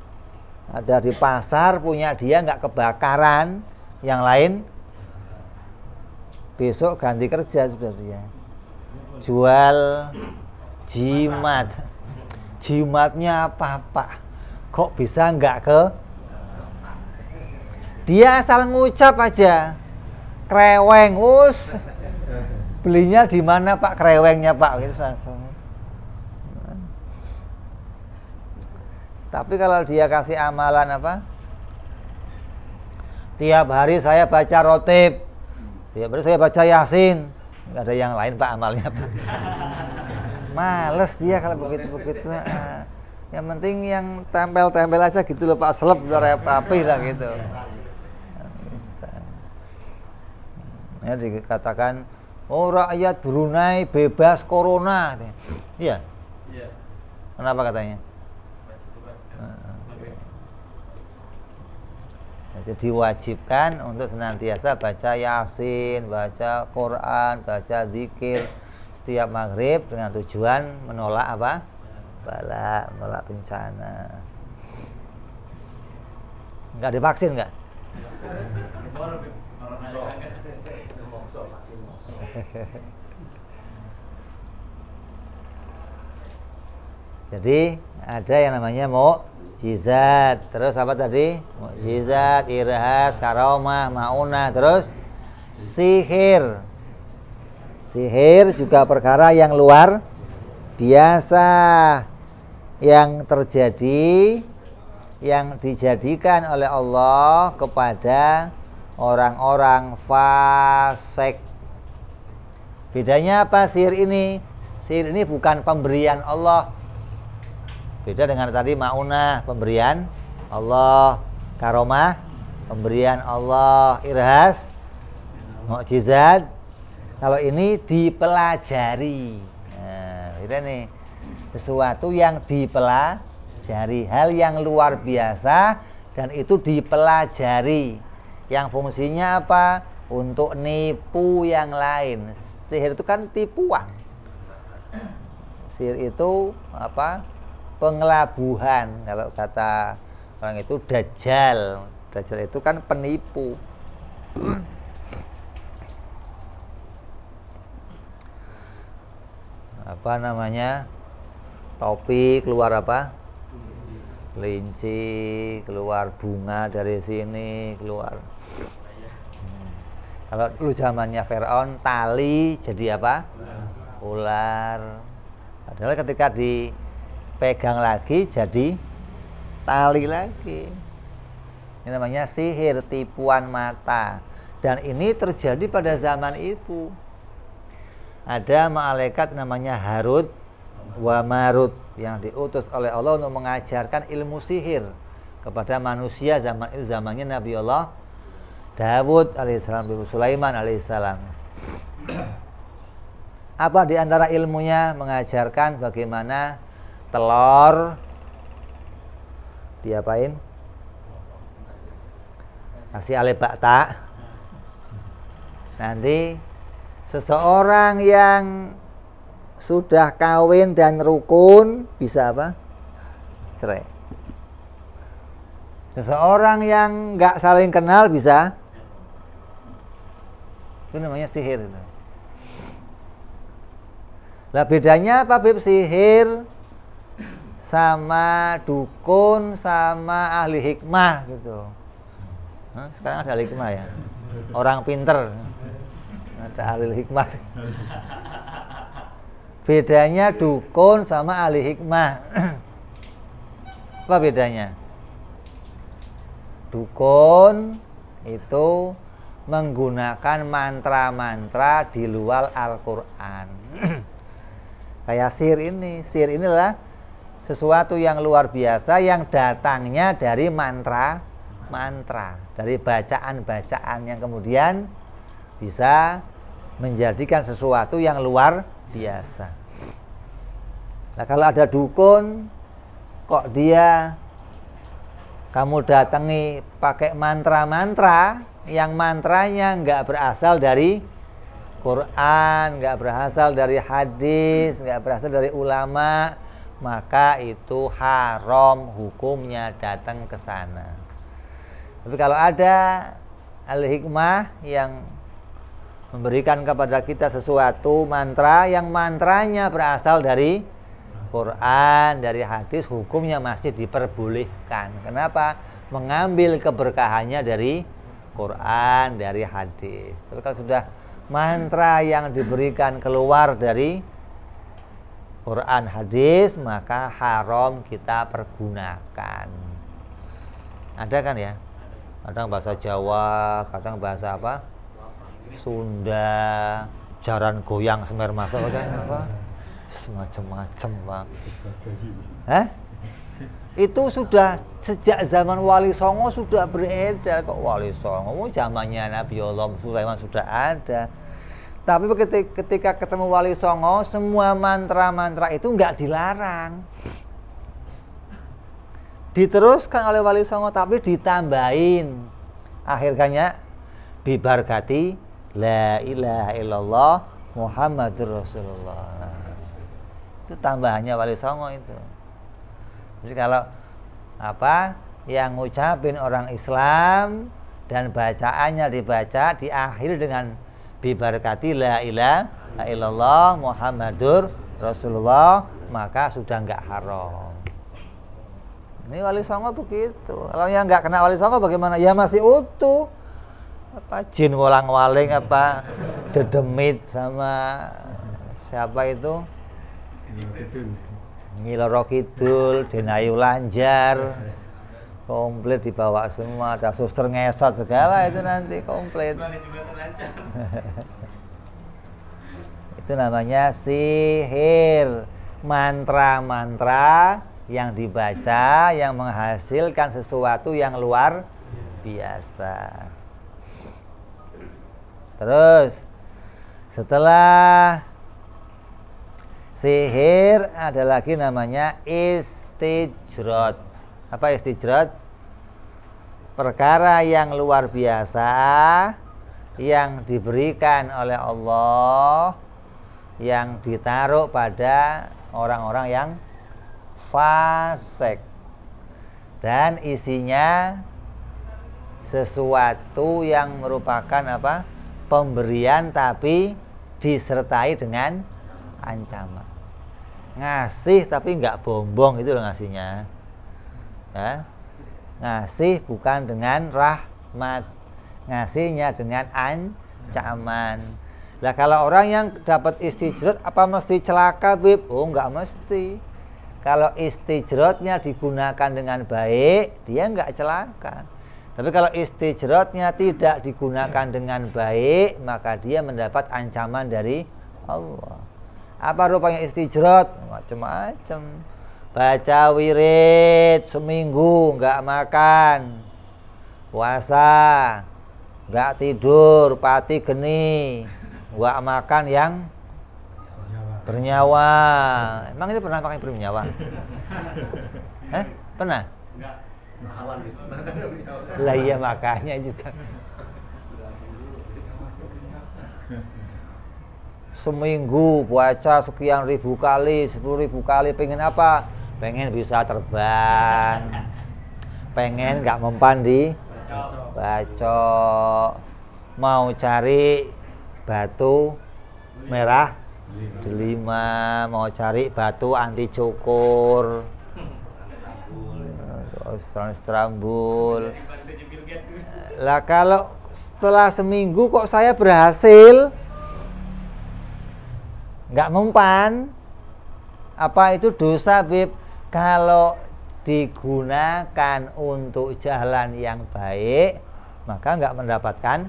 ada di pasar punya dia nggak kebakaran, yang lain besok ganti kerja sudah dia jual jimat jimatnya apa pak kok bisa nggak ke dia asal ngucap aja kreweng us belinya di mana pak krewengnya pak gitu langsung tapi kalau dia kasih amalan apa tiap hari saya baca rotib tiap hari saya baca yasin nggak ada yang lain pak amalnya pak males dia kalau begitu begitu yang penting yang tempel-tempel aja gitu loh pak seleb rapi lah gitu ya dikatakan oh rakyat Brunei bebas corona iya yeah. kenapa katanya kan. Jadi diwajibkan untuk senantiasa baca yasin, baca Quran, baca zikir setiap maghrib dengan tujuan menolak apa? Bala, menolak bencana. Enggak divaksin enggak? Iya. Mokso, pasti mokso. Jadi ada yang namanya mukjizat. Terus apa tadi? jizat irhas, karomah, mauna, terus sihir. Sihir juga perkara yang luar biasa yang terjadi yang dijadikan oleh Allah kepada orang-orang fasik. Bedanya apa sihir ini? Sihir ini bukan pemberian Allah. Beda dengan tadi mauna pemberian Allah, karomah pemberian Allah, irhas, mukjizat. Kalau ini dipelajari. Nah, beda nih. Sesuatu yang dipelajari, hal yang luar biasa dan itu dipelajari yang fungsinya apa? Untuk nipu yang lain. Sihir itu kan tipuan. Sihir itu apa? Pengelabuhan kalau kata orang itu dajal. Dajal itu kan penipu. apa namanya? Topi keluar apa? Linci, keluar bunga dari sini, keluar kalau dulu zamannya Firaun tali jadi apa? Ular. Padahal ketika dipegang lagi jadi tali lagi. Ini namanya sihir tipuan mata. Dan ini terjadi pada zaman itu. Ada malaikat namanya Harut wa Marut yang diutus oleh Allah untuk mengajarkan ilmu sihir kepada manusia zaman itu zamannya Nabi Allah Dawud alaihissalam bin Sulaiman alaihissalam. Apa di antara ilmunya mengajarkan bagaimana telur diapain? Kasih alebak tak. Nanti seseorang yang sudah kawin dan rukun bisa apa? Cerai. Seseorang yang nggak saling kenal bisa itu namanya sihir itu. Lah bedanya apa Bib sihir sama dukun sama ahli hikmah gitu. Sekarang ada ahli hikmah ya. Orang pinter. Ada ahli hikmah. Bedanya dukun sama ahli hikmah. apa bedanya? Dukun itu menggunakan mantra-mantra di luar Al-Quran. Kayak sir ini, sir inilah sesuatu yang luar biasa yang datangnya dari mantra, mantra, dari bacaan-bacaan yang kemudian bisa menjadikan sesuatu yang luar biasa. Nah, kalau ada dukun, kok dia kamu datangi pakai mantra-mantra, yang mantranya nggak berasal dari Quran, nggak berasal dari hadis, nggak berasal dari ulama, maka itu haram hukumnya datang ke sana. Tapi kalau ada al-hikmah yang memberikan kepada kita sesuatu mantra yang mantranya berasal dari Quran, dari hadis, hukumnya masih diperbolehkan. Kenapa? Mengambil keberkahannya dari Quran, dari hadis. Tapi kalau sudah mantra yang diberikan keluar dari Quran hadis maka haram kita pergunakan. Ada kan ya? Kadang bahasa Jawa, kadang bahasa apa? Sunda, jaran goyang semer masuk apa? Semacam-macam, Pak. Hah? itu sudah sejak zaman Wali Songo sudah beredar kok Wali Songo oh, zamannya Nabi Allah Sulaiman sudah ada tapi ketika, ketemu Wali Songo semua mantra-mantra itu nggak dilarang diteruskan oleh Wali Songo tapi ditambahin akhirnya bibar gati la ilaha illallah Muhammadur Rasulullah itu tambahannya Wali Songo itu jadi kalau apa yang ngucapin orang Islam dan bacaannya dibaca diakhiri dengan bibarakati la ilaha illallah Muhammadur Rasulullah maka sudah enggak haram. Ini wali songo begitu. Kalau yang enggak kena wali songo bagaimana? Ya masih utuh. Apa jin walang waling apa dedemit sama siapa itu? Nyiloro Kidul, Denayu Lanjar, komplit dibawa semua ada suster ngesot segala itu nanti komplit itu namanya sihir mantra-mantra yang dibaca yang menghasilkan sesuatu yang luar biasa terus setelah Sihir ada lagi namanya istijrot. Apa istijrot? Perkara yang luar biasa yang diberikan oleh Allah yang ditaruh pada orang-orang yang fasik dan isinya sesuatu yang merupakan apa pemberian tapi disertai dengan ancaman ngasih tapi nggak bombong itu loh ngasihnya ya ngasih bukan dengan rahmat ngasihnya dengan ancaman lah kalau orang yang dapat istijrot apa mesti celaka bib oh nggak mesti kalau istijrotnya digunakan dengan baik dia nggak celaka tapi kalau istijrotnya tidak digunakan dengan baik maka dia mendapat ancaman dari Allah apa rupanya istijrot macam-macam baca wirid seminggu nggak makan puasa nggak tidur pati geni nggak makan yang bernyawa emang itu pernah makan bernyawa eh pernah lah iya makanya juga seminggu puasa sekian ribu kali, sepuluh ribu kali, pengen apa? Pengen bisa terbang, pengen nggak mempan di baca. mau cari batu merah delima, mau cari batu anti cukur, strambul. Lah kalau setelah seminggu kok saya berhasil, nggak mempan apa itu dosa bib kalau digunakan untuk jalan yang baik maka nggak mendapatkan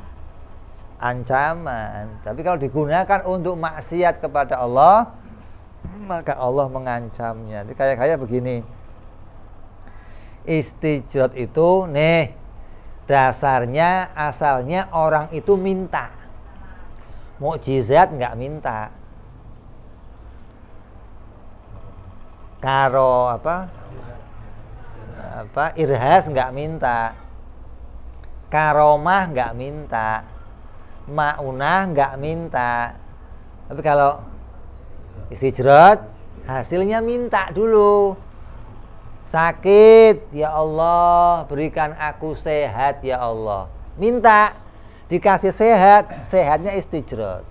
ancaman tapi kalau digunakan untuk maksiat kepada Allah maka Allah mengancamnya jadi kayak kayak begini istijod itu nih dasarnya asalnya orang itu minta mau mukjizat nggak minta karo apa apa irhas nggak minta karomah nggak minta maunah nggak minta tapi kalau istijrot hasilnya minta dulu sakit ya Allah berikan aku sehat ya Allah minta dikasih sehat sehatnya istijrot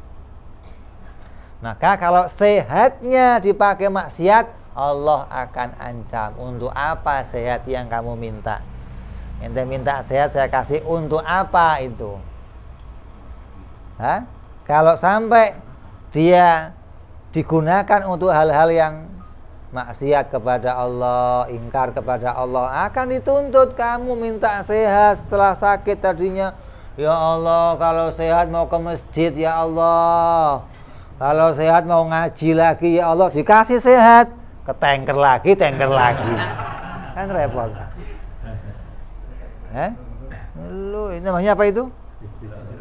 maka kalau sehatnya dipakai maksiat Allah akan ancam untuk apa sehat yang kamu minta ente minta sehat saya kasih untuk apa itu Hah? kalau sampai dia digunakan untuk hal-hal yang maksiat kepada Allah, ingkar kepada Allah, akan dituntut kamu minta sehat setelah sakit tadinya. Ya Allah, kalau sehat mau ke masjid ya Allah. Kalau sehat mau ngaji lagi ya Allah, dikasih sehat ke tanker lagi tanker lagi kan repot eh? lu namanya apa itu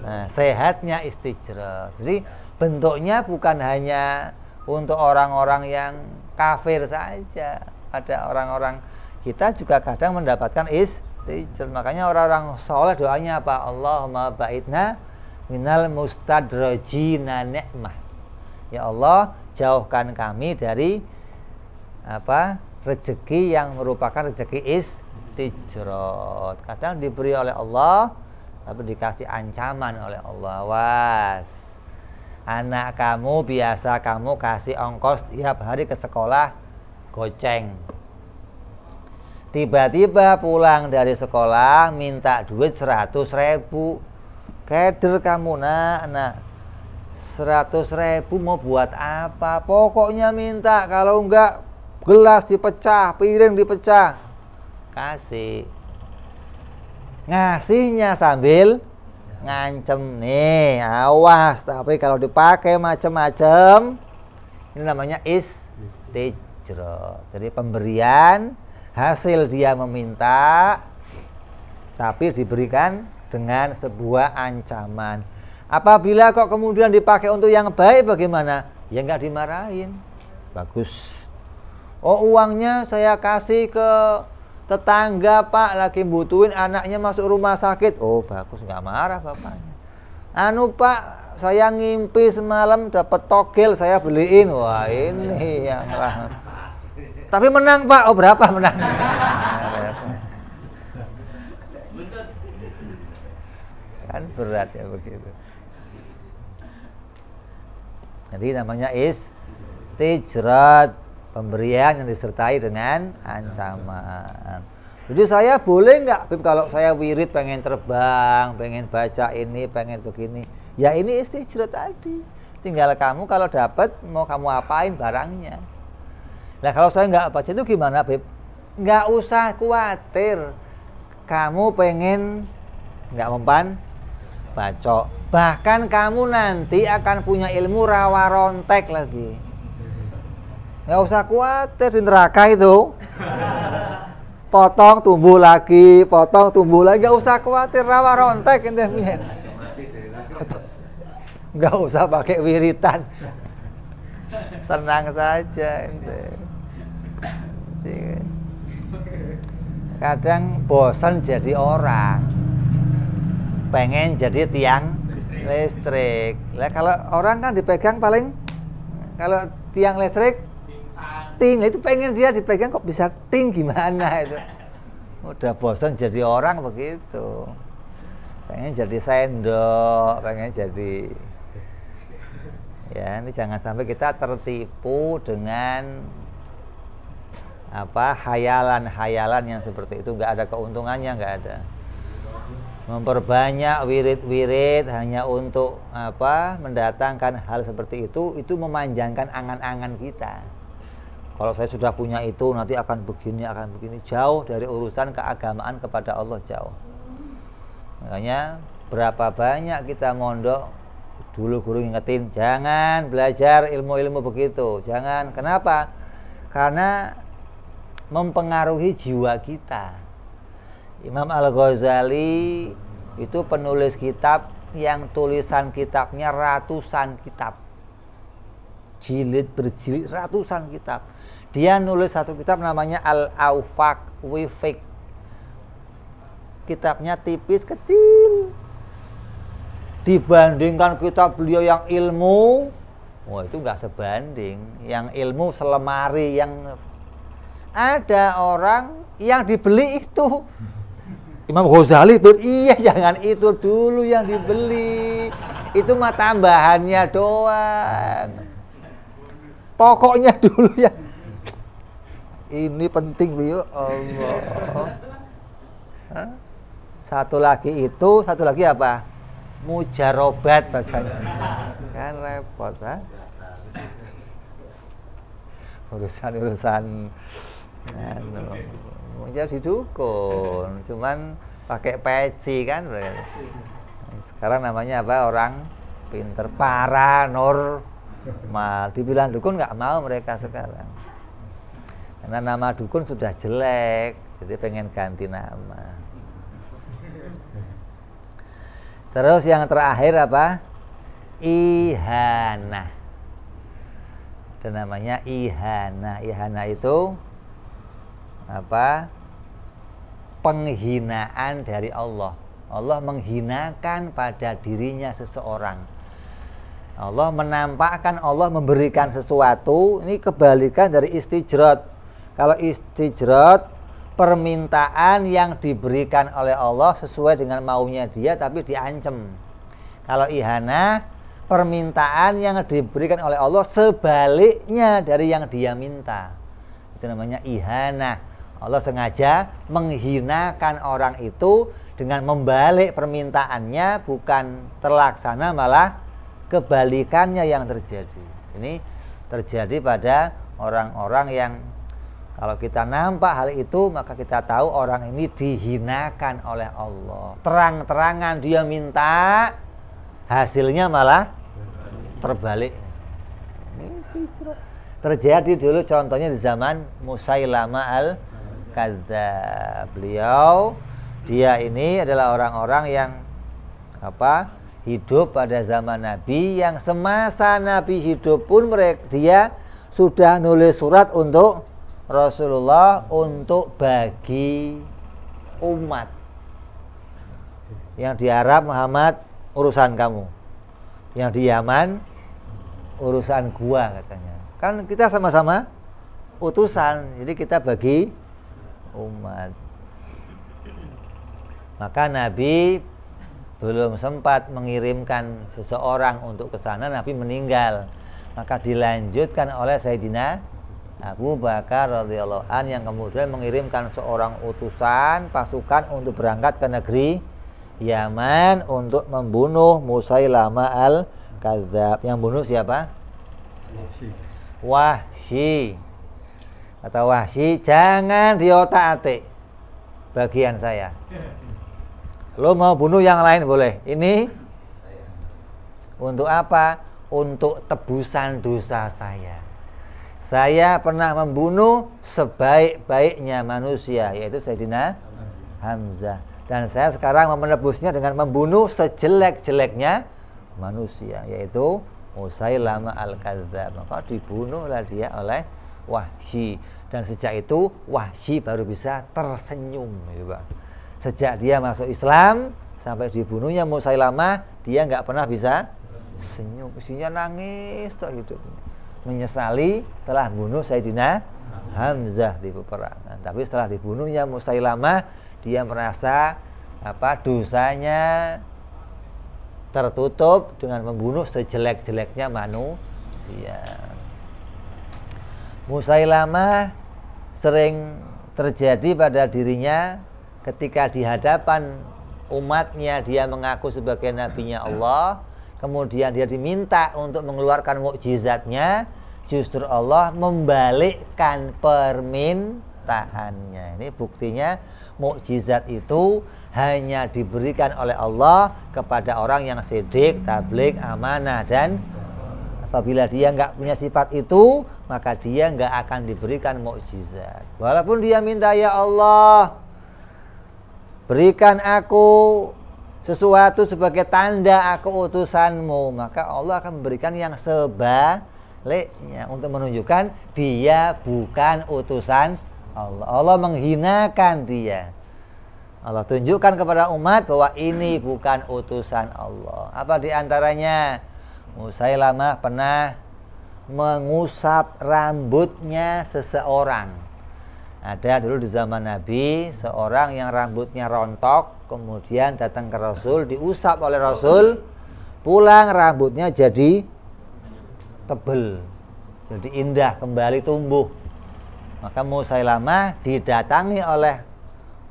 nah, sehatnya istijrah jadi bentuknya bukan hanya untuk orang-orang yang kafir saja ada orang-orang kita juga kadang mendapatkan istijrah makanya orang-orang sholat doanya apa Allahumma ba'idna minal mustadrojina ni'mah ya Allah jauhkan kami dari apa rezeki yang merupakan rezeki istijrot kadang diberi oleh Allah tapi dikasih ancaman oleh Allah was anak kamu biasa kamu kasih ongkos tiap hari ke sekolah goceng tiba-tiba pulang dari sekolah minta duit seratus ribu keder kamu nak nak 100 ribu mau buat apa pokoknya minta kalau enggak gelas dipecah, piring dipecah. Kasih. Ngasihnya sambil ngancem nih, awas. Tapi kalau dipakai macam-macam, ini namanya istijro. Jadi pemberian hasil dia meminta, tapi diberikan dengan sebuah ancaman. Apabila kok kemudian dipakai untuk yang baik bagaimana? Ya nggak dimarahin. Bagus. Oh uangnya saya kasih ke tetangga pak lagi butuhin anaknya masuk rumah sakit. Oh bagus nggak marah bapaknya. Anu pak saya ngimpi semalam dapat togel saya beliin. Wah ini yang Tapi menang pak. Oh berapa menang? kan berat ya begitu. Jadi namanya tijrat. Pemberian yang disertai dengan ancaman. Jadi saya boleh nggak Bib kalau saya wirid pengen terbang, pengen baca ini, pengen begini. Ya ini istijro tadi. Tinggal kamu kalau dapat mau kamu apain barangnya. Nah kalau saya nggak baca itu gimana Bib? Nggak usah khawatir. Kamu pengen nggak mempan bacok. Bahkan kamu nanti akan punya ilmu rawa rontek lagi nggak usah khawatir di neraka itu potong tumbuh lagi potong tumbuh lagi nggak usah khawatir rawa rontek ente punya nggak usah pakai wiritan tenang saja ente kadang bosan jadi orang pengen jadi tiang listrik. Lah kalau orang kan dipegang paling kalau tiang listrik ting itu pengen dia dipegang kok bisa ting gimana itu udah bosan jadi orang begitu pengen jadi sendok pengen jadi ya ini jangan sampai kita tertipu dengan apa hayalan-hayalan yang seperti itu nggak ada keuntungannya nggak ada memperbanyak wirid-wirid hanya untuk apa mendatangkan hal seperti itu itu memanjangkan angan-angan kita kalau saya sudah punya itu nanti akan begini akan begini jauh dari urusan keagamaan kepada Allah jauh makanya berapa banyak kita mondok dulu guru ngingetin jangan belajar ilmu-ilmu begitu jangan kenapa karena mempengaruhi jiwa kita Imam Al-Ghazali itu penulis kitab yang tulisan kitabnya ratusan kitab jilid berjilid ratusan kitab dia nulis satu kitab namanya al awfaq Wifik kitabnya tipis kecil dibandingkan kitab beliau yang ilmu wah itu nggak sebanding yang ilmu selemari yang ada orang yang dibeli itu Imam Ghazali iya jangan itu dulu yang dibeli itu mah tambahannya doang pokoknya dulu yang ini penting biyo Allah satu lagi itu satu lagi apa mujarobat bahasanya kan repot ha? urusan urusan anu mujar dukun, cuman pakai peci kan sekarang namanya apa orang pinter paranormal dibilang dukun nggak mau mereka sekarang karena nama dukun sudah jelek jadi pengen ganti nama terus yang terakhir apa ihana dan namanya ihana ihana itu apa penghinaan dari Allah Allah menghinakan pada dirinya seseorang Allah menampakkan Allah memberikan sesuatu ini kebalikan dari istijrot kalau istijrot permintaan yang diberikan oleh Allah sesuai dengan maunya dia tapi diancam. Kalau ihana permintaan yang diberikan oleh Allah sebaliknya dari yang dia minta. Itu namanya ihana. Allah sengaja menghinakan orang itu dengan membalik permintaannya bukan terlaksana malah kebalikannya yang terjadi. Ini terjadi pada orang-orang yang kalau kita nampak hal itu, maka kita tahu orang ini dihinakan oleh Allah. Terang-terangan dia minta, hasilnya malah terbalik. Terjadi dulu contohnya di zaman Musailama al kaza Beliau dia ini adalah orang-orang yang apa? hidup pada zaman Nabi yang semasa Nabi hidup pun mereka dia sudah nulis surat untuk Rasulullah untuk bagi umat yang di Arab Muhammad urusan kamu yang di Yaman urusan gua katanya kan kita sama-sama utusan jadi kita bagi umat maka Nabi belum sempat mengirimkan seseorang untuk ke sana Nabi meninggal maka dilanjutkan oleh Sayyidina Abu Bakar radhiyallahu an yang kemudian mengirimkan seorang utusan pasukan untuk berangkat ke negeri Yaman untuk membunuh Musailama al Kadzab. Yang bunuh siapa? Wahsi Atau Wahsi jangan diotak-atik bagian saya. Lo mau bunuh yang lain boleh. Ini untuk apa? Untuk tebusan dosa saya saya pernah membunuh sebaik-baiknya manusia yaitu Sayyidina Hamzah dan saya sekarang menebusnya dengan membunuh sejelek-jeleknya manusia yaitu Usailama al-Kadzdzab maka dibunuhlah dia oleh Wahsy dan sejak itu Wahsy baru bisa tersenyum gitu, Sejak dia masuk Islam sampai dibunuhnya Musailama dia nggak pernah bisa senyum isinya nangis tak hidupnya gitu menyesali telah bunuh Sayyidina Hamzah di peperangan. Nah, tapi setelah dibunuhnya Musailamah, dia merasa apa dosanya tertutup dengan membunuh sejelek-jeleknya manusia. Musailamah sering terjadi pada dirinya ketika di hadapan umatnya dia mengaku sebagai nabinya Allah kemudian dia diminta untuk mengeluarkan mukjizatnya, justru Allah membalikkan permintaannya. Ini buktinya mukjizat itu hanya diberikan oleh Allah kepada orang yang sidik, tablik, amanah dan apabila dia nggak punya sifat itu maka dia nggak akan diberikan mukjizat. Walaupun dia minta ya Allah berikan aku sesuatu sebagai tanda aku utusanmu maka Allah akan memberikan yang sebaliknya untuk menunjukkan dia bukan utusan Allah Allah menghinakan dia Allah tunjukkan kepada umat bahwa ini bukan utusan Allah apa diantaranya Musailamah pernah mengusap rambutnya seseorang ada dulu di zaman Nabi seorang yang rambutnya rontok kemudian datang ke Rasul, diusap oleh Rasul, pulang rambutnya jadi tebel, jadi indah, kembali tumbuh. Maka Musailamah didatangi oleh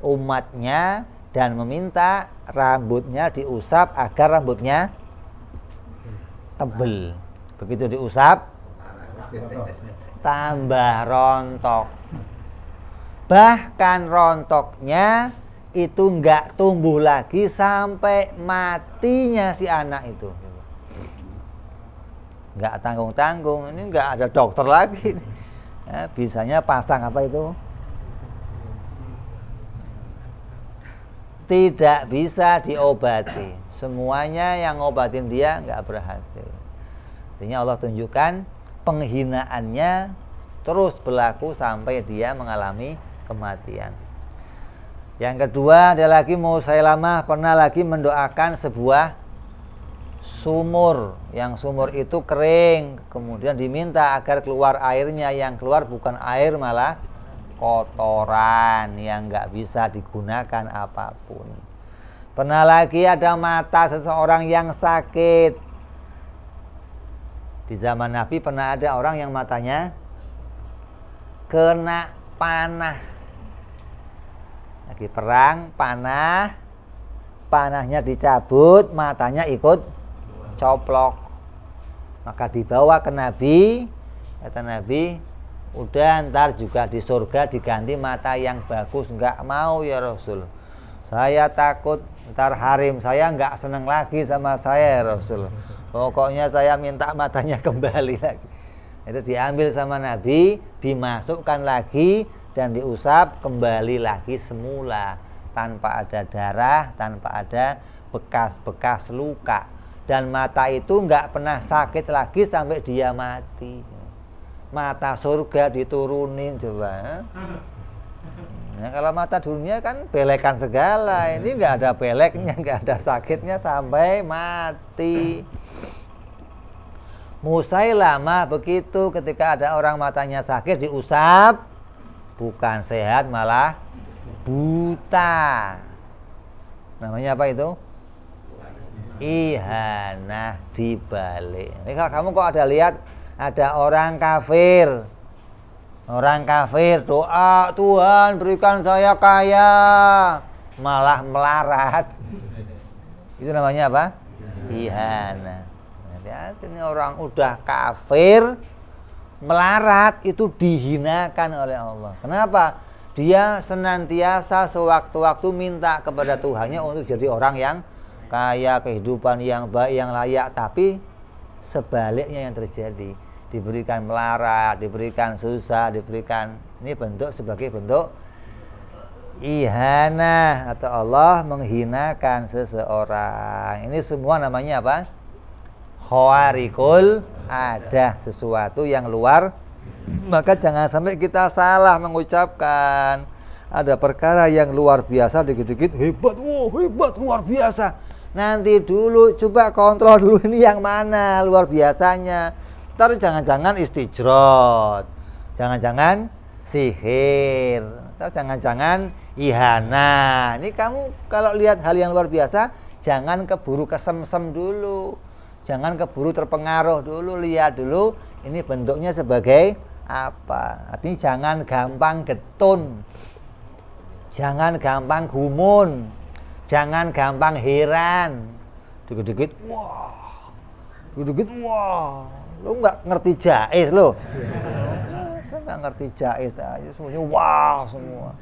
umatnya dan meminta rambutnya diusap agar rambutnya tebel. Begitu diusap, tambah rontok. Bahkan rontoknya itu nggak tumbuh lagi sampai matinya si anak itu nggak tanggung tanggung ini nggak ada dokter lagi ya, bisanya pasang apa itu tidak bisa diobati semuanya yang ngobatin dia nggak berhasil artinya Allah tunjukkan penghinaannya terus berlaku sampai dia mengalami kematian yang kedua ada lagi mau saya lama pernah lagi mendoakan sebuah sumur yang sumur itu kering kemudian diminta agar keluar airnya yang keluar bukan air malah kotoran yang nggak bisa digunakan apapun pernah lagi ada mata seseorang yang sakit di zaman Nabi pernah ada orang yang matanya kena panah lagi perang panah panahnya dicabut matanya ikut coplok maka dibawa ke Nabi kata Nabi udah ntar juga di surga diganti mata yang bagus nggak mau ya Rasul saya takut ntar harim saya nggak seneng lagi sama saya ya Rasul pokoknya saya minta matanya kembali lagi itu diambil sama Nabi dimasukkan lagi dan diusap kembali lagi semula tanpa ada darah, tanpa ada bekas-bekas luka. Dan mata itu nggak pernah sakit lagi sampai dia mati. Mata surga diturunin coba. Eh? Nah, kalau mata dunia kan pelekan segala, ini nggak ada peleknya nggak ada sakitnya sampai mati. Musailama begitu ketika ada orang matanya sakit diusap bukan sehat malah buta namanya apa itu ihana dibalik ini kalau kamu kok ada lihat ada orang kafir orang kafir doa Tuhan berikan saya kaya malah melarat itu namanya apa ihana ihanah ini orang udah kafir melarat itu dihinakan oleh Allah. Kenapa? Dia senantiasa sewaktu-waktu minta kepada Tuhannya untuk jadi orang yang kaya, kehidupan yang baik, yang layak. Tapi sebaliknya yang terjadi. Diberikan melarat, diberikan susah, diberikan ini bentuk sebagai bentuk ihana atau Allah menghinakan seseorang. Ini semua namanya apa? khawarikul ada sesuatu yang luar maka jangan sampai kita salah mengucapkan ada perkara yang luar biasa dikit-dikit hebat wow oh, hebat luar biasa nanti dulu coba kontrol dulu ini yang mana luar biasanya tapi jangan-jangan istijrot jangan-jangan sihir jangan-jangan ihana ini kamu kalau lihat hal yang luar biasa jangan keburu kesemsem dulu jangan keburu terpengaruh dulu lihat dulu ini bentuknya sebagai apa artinya jangan gampang getun jangan gampang gumun jangan gampang heran dikit-dikit wah dikit-dikit wah lu nggak ngerti jais lo saya nggak ngerti jais aja ah, ya semuanya wah semua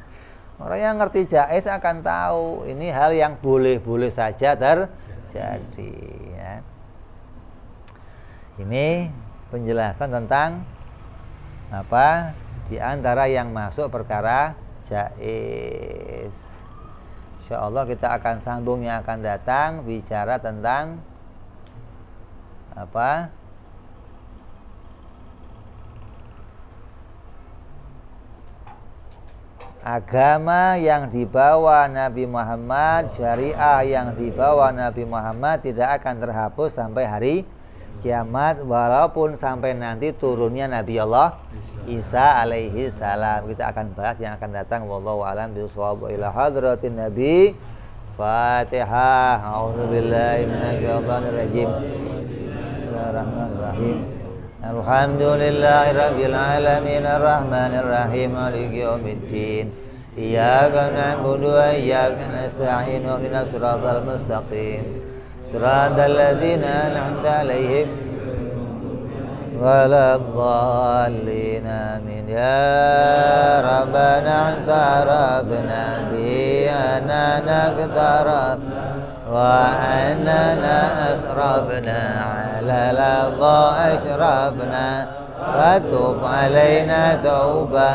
orang yang ngerti jais akan tahu ini hal yang boleh-boleh saja terjadi ini penjelasan tentang apa di antara yang masuk perkara jais. Insya Allah kita akan sambung yang akan datang bicara tentang apa agama yang dibawa Nabi Muhammad, syariah yang dibawa Nabi Muhammad tidak akan terhapus sampai hari kiamat walaupun sampai nanti turunnya Nabi Allah Isa alaihi salam. Kita akan bahas yang akan datang wallahu alam bisawab ila hadratin nabi. Fatihah. A'udzu billahi minasyaitonir rajim. Bismillahirrahmanirrahim. Alhamdulillahi rabbil alamin arrahmanir rahim maliki yaumiddin. Iyyaka na'budu wa iyyaka nasta'in ihdinas siratal mustaqim. صراط الذين أنعمت عليهم ولا الضالين من يا ربنا اعترفنا بأننا اقترفنا وأننا أسرفنا على الأرض أشرفنا فتب علينا توبة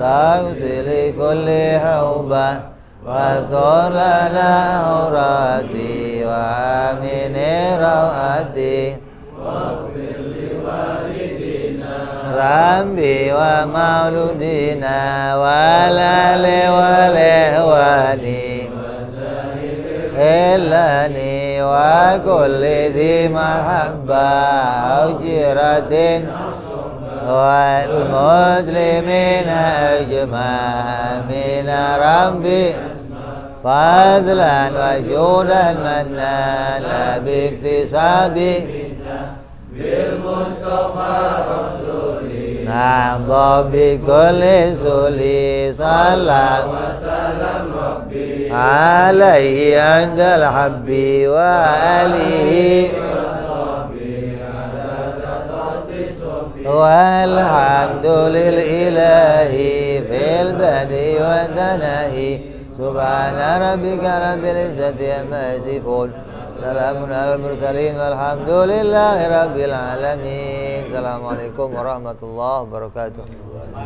تغسل لكل حوبة واستر لنا عوراتي وآمين روأتي واغفر لوالدينا ربي ومولودينا والأهل والإخواني إلاني وكل ذي محبة أو جيرة والمسلمين أجمع من ربي فضلا وجودا منانا باكتساب بالمصطفى رسولي نعضى بكل سولي صلى وسلم ربي عليه عند الحب وآله والحمد لله في البر والثناء سبحان ربك رب العزة عما يصفون سلام على المرسلين والحمد لله رب العالمين السلام عليكم ورحمة الله وبركاته